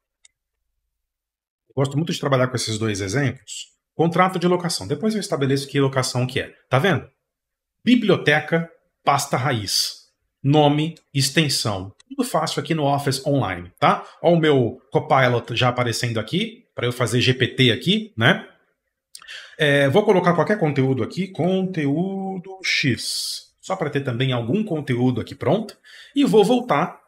gosto muito de trabalhar com esses dois exemplos. Contrato de locação. Depois eu estabeleço que locação que é. Tá vendo? Biblioteca, pasta raiz nome, extensão. Tudo fácil aqui no Office Online, tá? Olha o meu Copilot já aparecendo aqui, para eu fazer GPT aqui, né? É, vou colocar qualquer conteúdo aqui, conteúdo X, só para ter também algum conteúdo aqui pronto, e vou voltar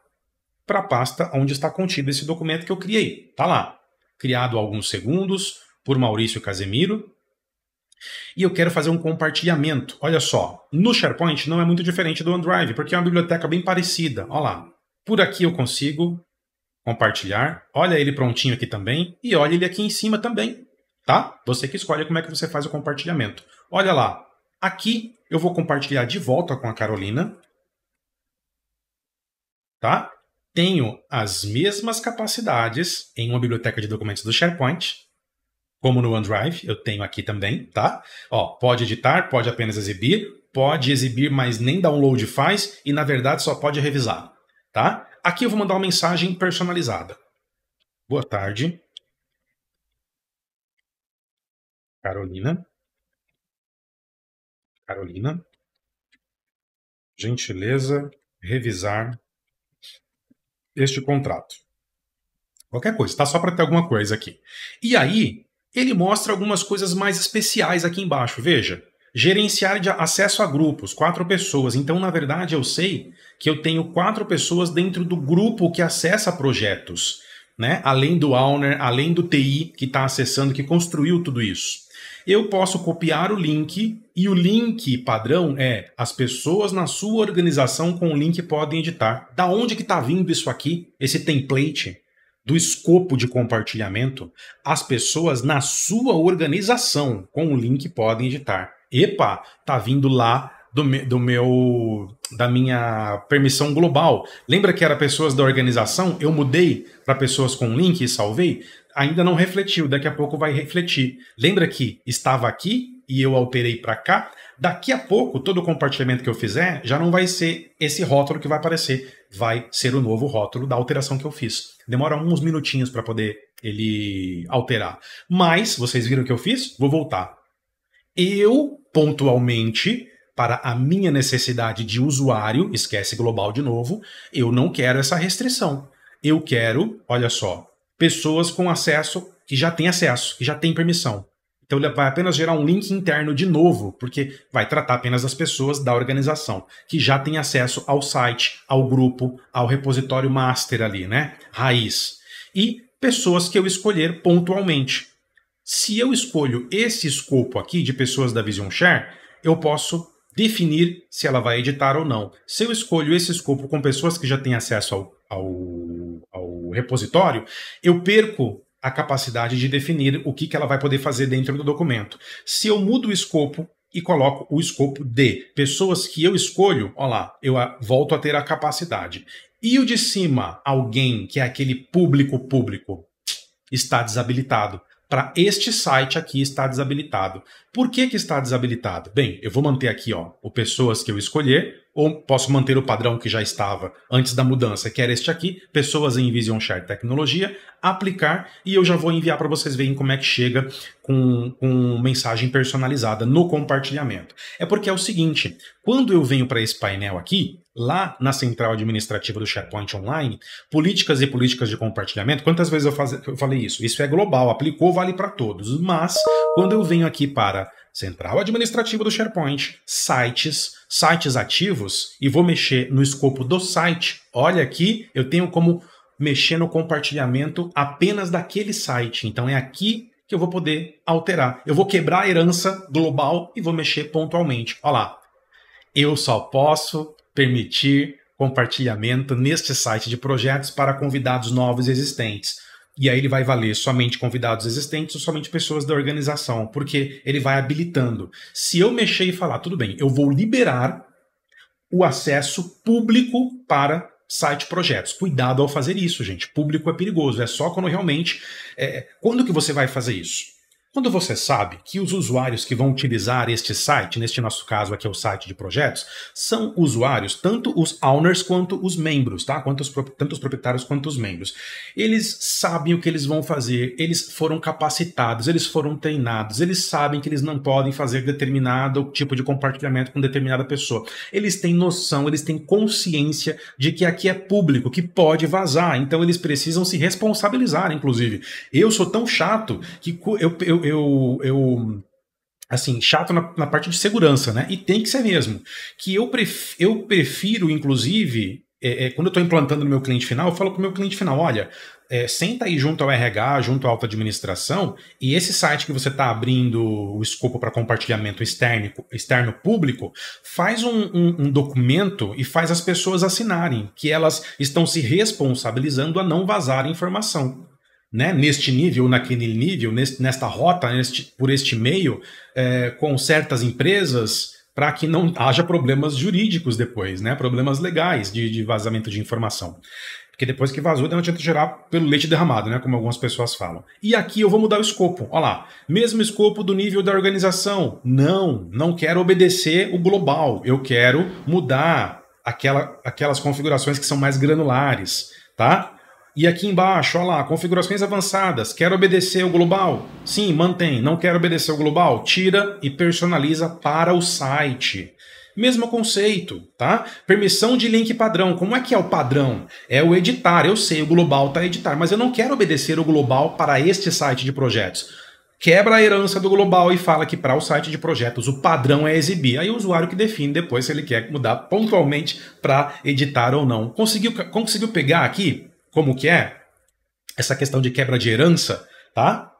para a pasta onde está contido esse documento que eu criei. Tá lá, criado há alguns segundos por Maurício Casemiro, e eu quero fazer um compartilhamento. Olha só, no SharePoint não é muito diferente do OneDrive, porque é uma biblioteca bem parecida. Olha lá, por aqui eu consigo compartilhar. Olha ele prontinho aqui também e olha ele aqui em cima também, tá? Você que escolhe como é que você faz o compartilhamento. Olha lá, aqui eu vou compartilhar de volta com a Carolina, tá? Tenho as mesmas capacidades em uma biblioteca de documentos do SharePoint, como no OneDrive, eu tenho aqui também, tá? Ó, pode editar, pode apenas exibir, pode exibir, mas nem download faz e na verdade só pode revisar, tá? Aqui eu vou mandar uma mensagem personalizada. Boa tarde. Carolina. Carolina. Gentileza revisar este contrato. Qualquer coisa, tá? Só para ter alguma coisa aqui. E aí, ele mostra algumas coisas mais especiais aqui embaixo, veja. Gerenciar de acesso a grupos, quatro pessoas. Então, na verdade, eu sei que eu tenho quatro pessoas dentro do grupo que acessa projetos, né? Além do owner, além do TI que está acessando, que construiu tudo isso. Eu posso copiar o link e o link padrão é as pessoas na sua organização com o link podem editar. Da onde que está vindo isso aqui? Esse template? do escopo de compartilhamento, as pessoas na sua organização com o link podem editar. Epa, tá vindo lá do, me, do meu da minha permissão global. Lembra que era pessoas da organização? Eu mudei para pessoas com link e salvei. Ainda não refletiu, daqui a pouco vai refletir. Lembra que estava aqui e eu alterei para cá? Daqui a pouco, todo o compartilhamento que eu fizer já não vai ser esse rótulo que vai aparecer, vai ser o novo rótulo da alteração que eu fiz. Demora uns minutinhos para poder ele alterar. Mas, vocês viram o que eu fiz? Vou voltar. Eu, pontualmente, para a minha necessidade de usuário, esquece global de novo, eu não quero essa restrição. Eu quero, olha só, pessoas com acesso que já têm acesso, que já têm permissão. Então ele vai apenas gerar um link interno de novo, porque vai tratar apenas as pessoas da organização, que já tem acesso ao site, ao grupo, ao repositório master ali, né? Raiz. E pessoas que eu escolher pontualmente. Se eu escolho esse escopo aqui de pessoas da Vision Share, eu posso definir se ela vai editar ou não. Se eu escolho esse escopo com pessoas que já têm acesso ao, ao, ao repositório, eu perco a capacidade de definir o que, que ela vai poder fazer dentro do documento. Se eu mudo o escopo e coloco o escopo de pessoas que eu escolho, olha lá, eu volto a ter a capacidade. E o de cima, alguém que é aquele público público, está desabilitado. Para este site aqui está desabilitado. Por que, que está desabilitado? Bem, eu vou manter aqui ó, o pessoas que eu escolher, ou posso manter o padrão que já estava antes da mudança, que era este aqui, pessoas em Vision Share Tecnologia, aplicar, e eu já vou enviar para vocês verem como é que chega com, com mensagem personalizada no compartilhamento. É porque é o seguinte, quando eu venho para esse painel aqui, lá na central administrativa do SharePoint Online, políticas e políticas de compartilhamento, quantas vezes eu, faz, eu falei isso? Isso é global, aplicou, vale para todos, mas quando eu venho aqui para central administrativa do SharePoint, sites, sites ativos, e vou mexer no escopo do site. Olha aqui, eu tenho como mexer no compartilhamento apenas daquele site. Então é aqui que eu vou poder alterar. Eu vou quebrar a herança global e vou mexer pontualmente. Olha lá. Eu só posso permitir compartilhamento neste site de projetos para convidados novos existentes e aí ele vai valer somente convidados existentes ou somente pessoas da organização, porque ele vai habilitando. Se eu mexer e falar, tudo bem, eu vou liberar o acesso público para site projetos. Cuidado ao fazer isso, gente. Público é perigoso. É só quando realmente. É... Quando que você vai fazer isso? Quando você sabe que os usuários que vão utilizar este site, neste nosso caso aqui é o site de projetos, são usuários, tanto os owners quanto os membros, tá? Quanto os, tanto os proprietários quanto os membros. Eles sabem o que eles vão fazer, eles foram capacitados, eles foram treinados, eles sabem que eles não podem fazer determinado tipo de compartilhamento com determinada pessoa. Eles têm noção, eles têm consciência de que aqui é público, que pode vazar, então eles precisam se responsabilizar, inclusive. Eu sou tão chato que eu, eu eu, eu, assim, chato na, na, parte de segurança, né? E tem que ser mesmo. Que eu, pref, eu prefiro, inclusive, é, é, quando eu estou implantando no meu cliente final, eu falo para o meu cliente final: olha, é, senta aí junto ao RH, junto à alta administração, e esse site que você está abrindo o escopo para compartilhamento externo, externo público, faz um, um, um, documento e faz as pessoas assinarem, que elas estão se responsabilizando a não vazar informação né, neste nível, naquele nível, neste, nesta rota, neste, por este meio, é, com certas empresas, para que não haja problemas jurídicos depois, né, problemas legais de, de vazamento de informação. Porque depois que vazou, então não adianta gerar pelo leite derramado, né? Como algumas pessoas falam. E aqui eu vou mudar o escopo. Olha lá. Mesmo escopo do nível da organização. Não, não quero obedecer o global. Eu quero mudar aquela, aquelas configurações que são mais granulares, tá? E aqui embaixo, olha lá, configurações avançadas. Quero obedecer o global? Sim, mantém. Não quero obedecer o global? Tira e personaliza para o site. Mesmo conceito, tá? Permissão de link padrão. Como é que é o padrão? É o editar. Eu sei, o global está editar, mas eu não quero obedecer o global para este site de projetos. Quebra a herança do global e fala que para o site de projetos o padrão é exibir. Aí o usuário que define depois se ele quer mudar pontualmente para editar ou não. Conseguiu, conseguiu pegar aqui? como que é essa questão de quebra de herança, tá?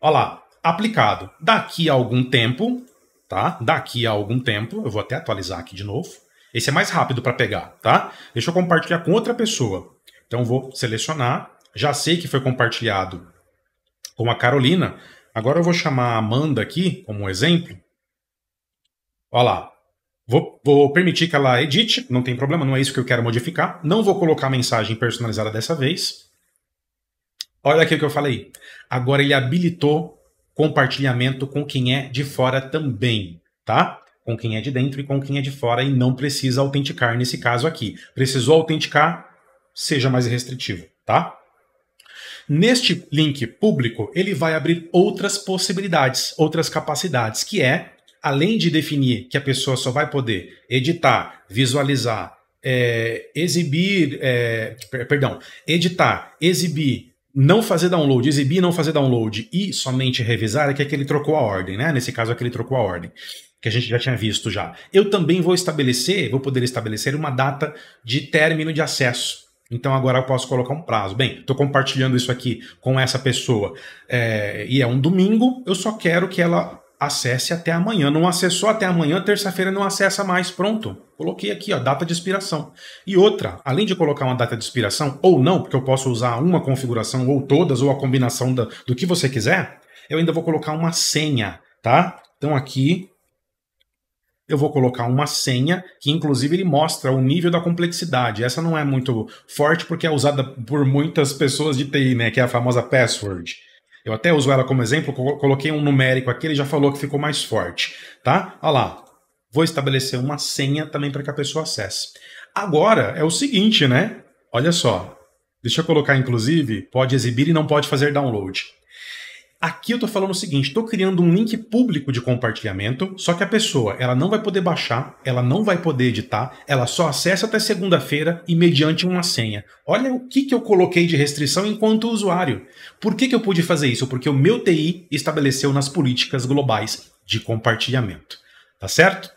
Olha lá, aplicado. Daqui a algum tempo, tá? Daqui a algum tempo, eu vou até atualizar aqui de novo. Esse é mais rápido para pegar, tá? Deixa eu compartilhar com outra pessoa. Então vou selecionar. Já sei que foi compartilhado com a Carolina. Agora eu vou chamar a Amanda aqui como um exemplo. Olha lá. Vou, vou, permitir que ela edite, não tem problema, não é isso que eu quero modificar. Não vou colocar a mensagem personalizada dessa vez. Olha aqui o que eu falei. Agora ele habilitou compartilhamento com quem é de fora também, tá? Com quem é de dentro e com quem é de fora e não precisa autenticar nesse caso aqui. Precisou autenticar, seja mais restritivo, tá? Neste link público, ele vai abrir outras possibilidades, outras capacidades, que é além de definir que a pessoa só vai poder editar, visualizar, é, exibir, é, perdão, editar, exibir, não fazer download, exibir, não fazer download e somente revisar, é que aquele trocou a ordem, né? Nesse caso aquele trocou a ordem, que a gente já tinha visto já. Eu também vou estabelecer, vou poder estabelecer uma data de término de acesso. Então agora eu posso colocar um prazo. Bem, estou compartilhando isso aqui com essa pessoa é, e é um domingo, eu só quero que ela acesse até amanhã. Não acessou até amanhã, terça-feira não acessa mais. Pronto. Coloquei aqui, ó, data de expiração. E outra, além de colocar uma data de expiração, ou não, porque eu posso usar uma configuração, ou todas, ou a combinação da, do que você quiser, eu ainda vou colocar uma senha, tá? Então aqui. Eu vou colocar uma senha que, inclusive, ele mostra o nível da complexidade. Essa não é muito forte porque é usada por muitas pessoas de TI, né? Que é a famosa password. Eu até uso ela como exemplo, coloquei um numérico aqui, ele já falou que ficou mais forte, tá? Olha lá, vou estabelecer uma senha também para que a pessoa acesse. Agora é o seguinte, né? Olha só, deixa eu colocar inclusive, pode exibir e não pode fazer download. Aqui eu estou falando o seguinte, estou criando um link público de compartilhamento, só que a pessoa ela não vai poder baixar, ela não vai poder editar, ela só acessa até segunda-feira e mediante uma senha. Olha o que, que eu coloquei de restrição enquanto usuário. Por que, que eu pude fazer isso? Porque o meu TI estabeleceu nas políticas globais de compartilhamento. Tá certo?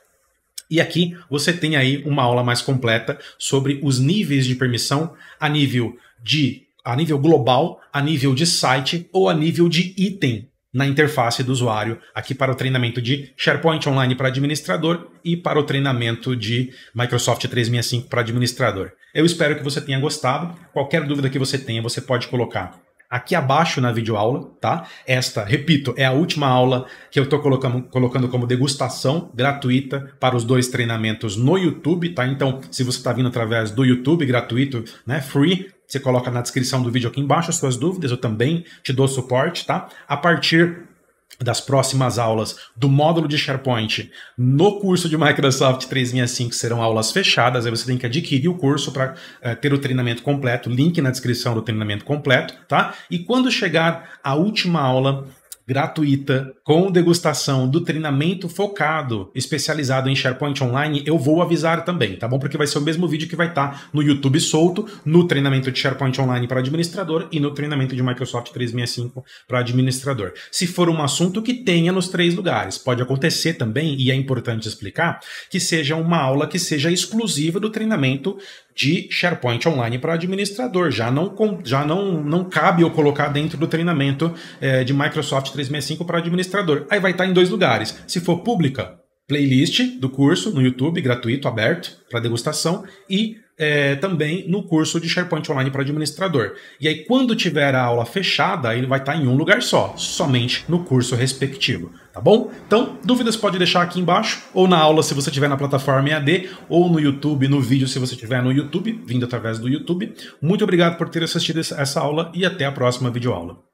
E aqui você tem aí uma aula mais completa sobre os níveis de permissão a nível de a nível global, a nível de site ou a nível de item na interface do usuário, aqui para o treinamento de SharePoint Online para administrador e para o treinamento de Microsoft 365 para administrador. Eu espero que você tenha gostado. Qualquer dúvida que você tenha, você pode colocar aqui abaixo na videoaula, tá? Esta, repito, é a última aula que eu estou colocando, colocando como degustação gratuita para os dois treinamentos no YouTube, tá? Então, se você está vindo através do YouTube gratuito, né, free, você coloca na descrição do vídeo aqui embaixo as suas dúvidas, eu também te dou suporte, tá? A partir das próximas aulas do módulo de SharePoint no curso de Microsoft 365 serão aulas fechadas, aí você tem que adquirir o curso para é, eh, ter o treinamento completo, link na descrição do treinamento completo, tá? E quando chegar a última aula gratuita com degustação do treinamento focado, especializado em SharePoint Online, eu vou avisar também, tá bom? Porque vai ser o mesmo vídeo que vai estar tá no YouTube solto, no treinamento de SharePoint Online para administrador e no treinamento de Microsoft 365 para administrador. Se for um assunto que tenha nos três lugares, pode acontecer também, e é importante explicar, que seja uma aula que seja exclusiva do treinamento de SharePoint Online para administrador. Já não, já não, não cabe eu colocar dentro do treinamento é, de Microsoft 365 para administrador. Aí vai estar tá em dois lugares. Se for pública, playlist do curso no YouTube, gratuito, aberto, para degustação, e é, também no curso de SharePoint Online para administrador. E aí, quando tiver a aula fechada, ele vai estar tá em um lugar só, somente no curso respectivo, tá bom? Então, dúvidas pode deixar aqui embaixo, ou na aula se você estiver na plataforma EAD, ou no YouTube, no vídeo se você estiver no YouTube, vindo através do YouTube. Muito obrigado por ter assistido essa aula e até a próxima videoaula.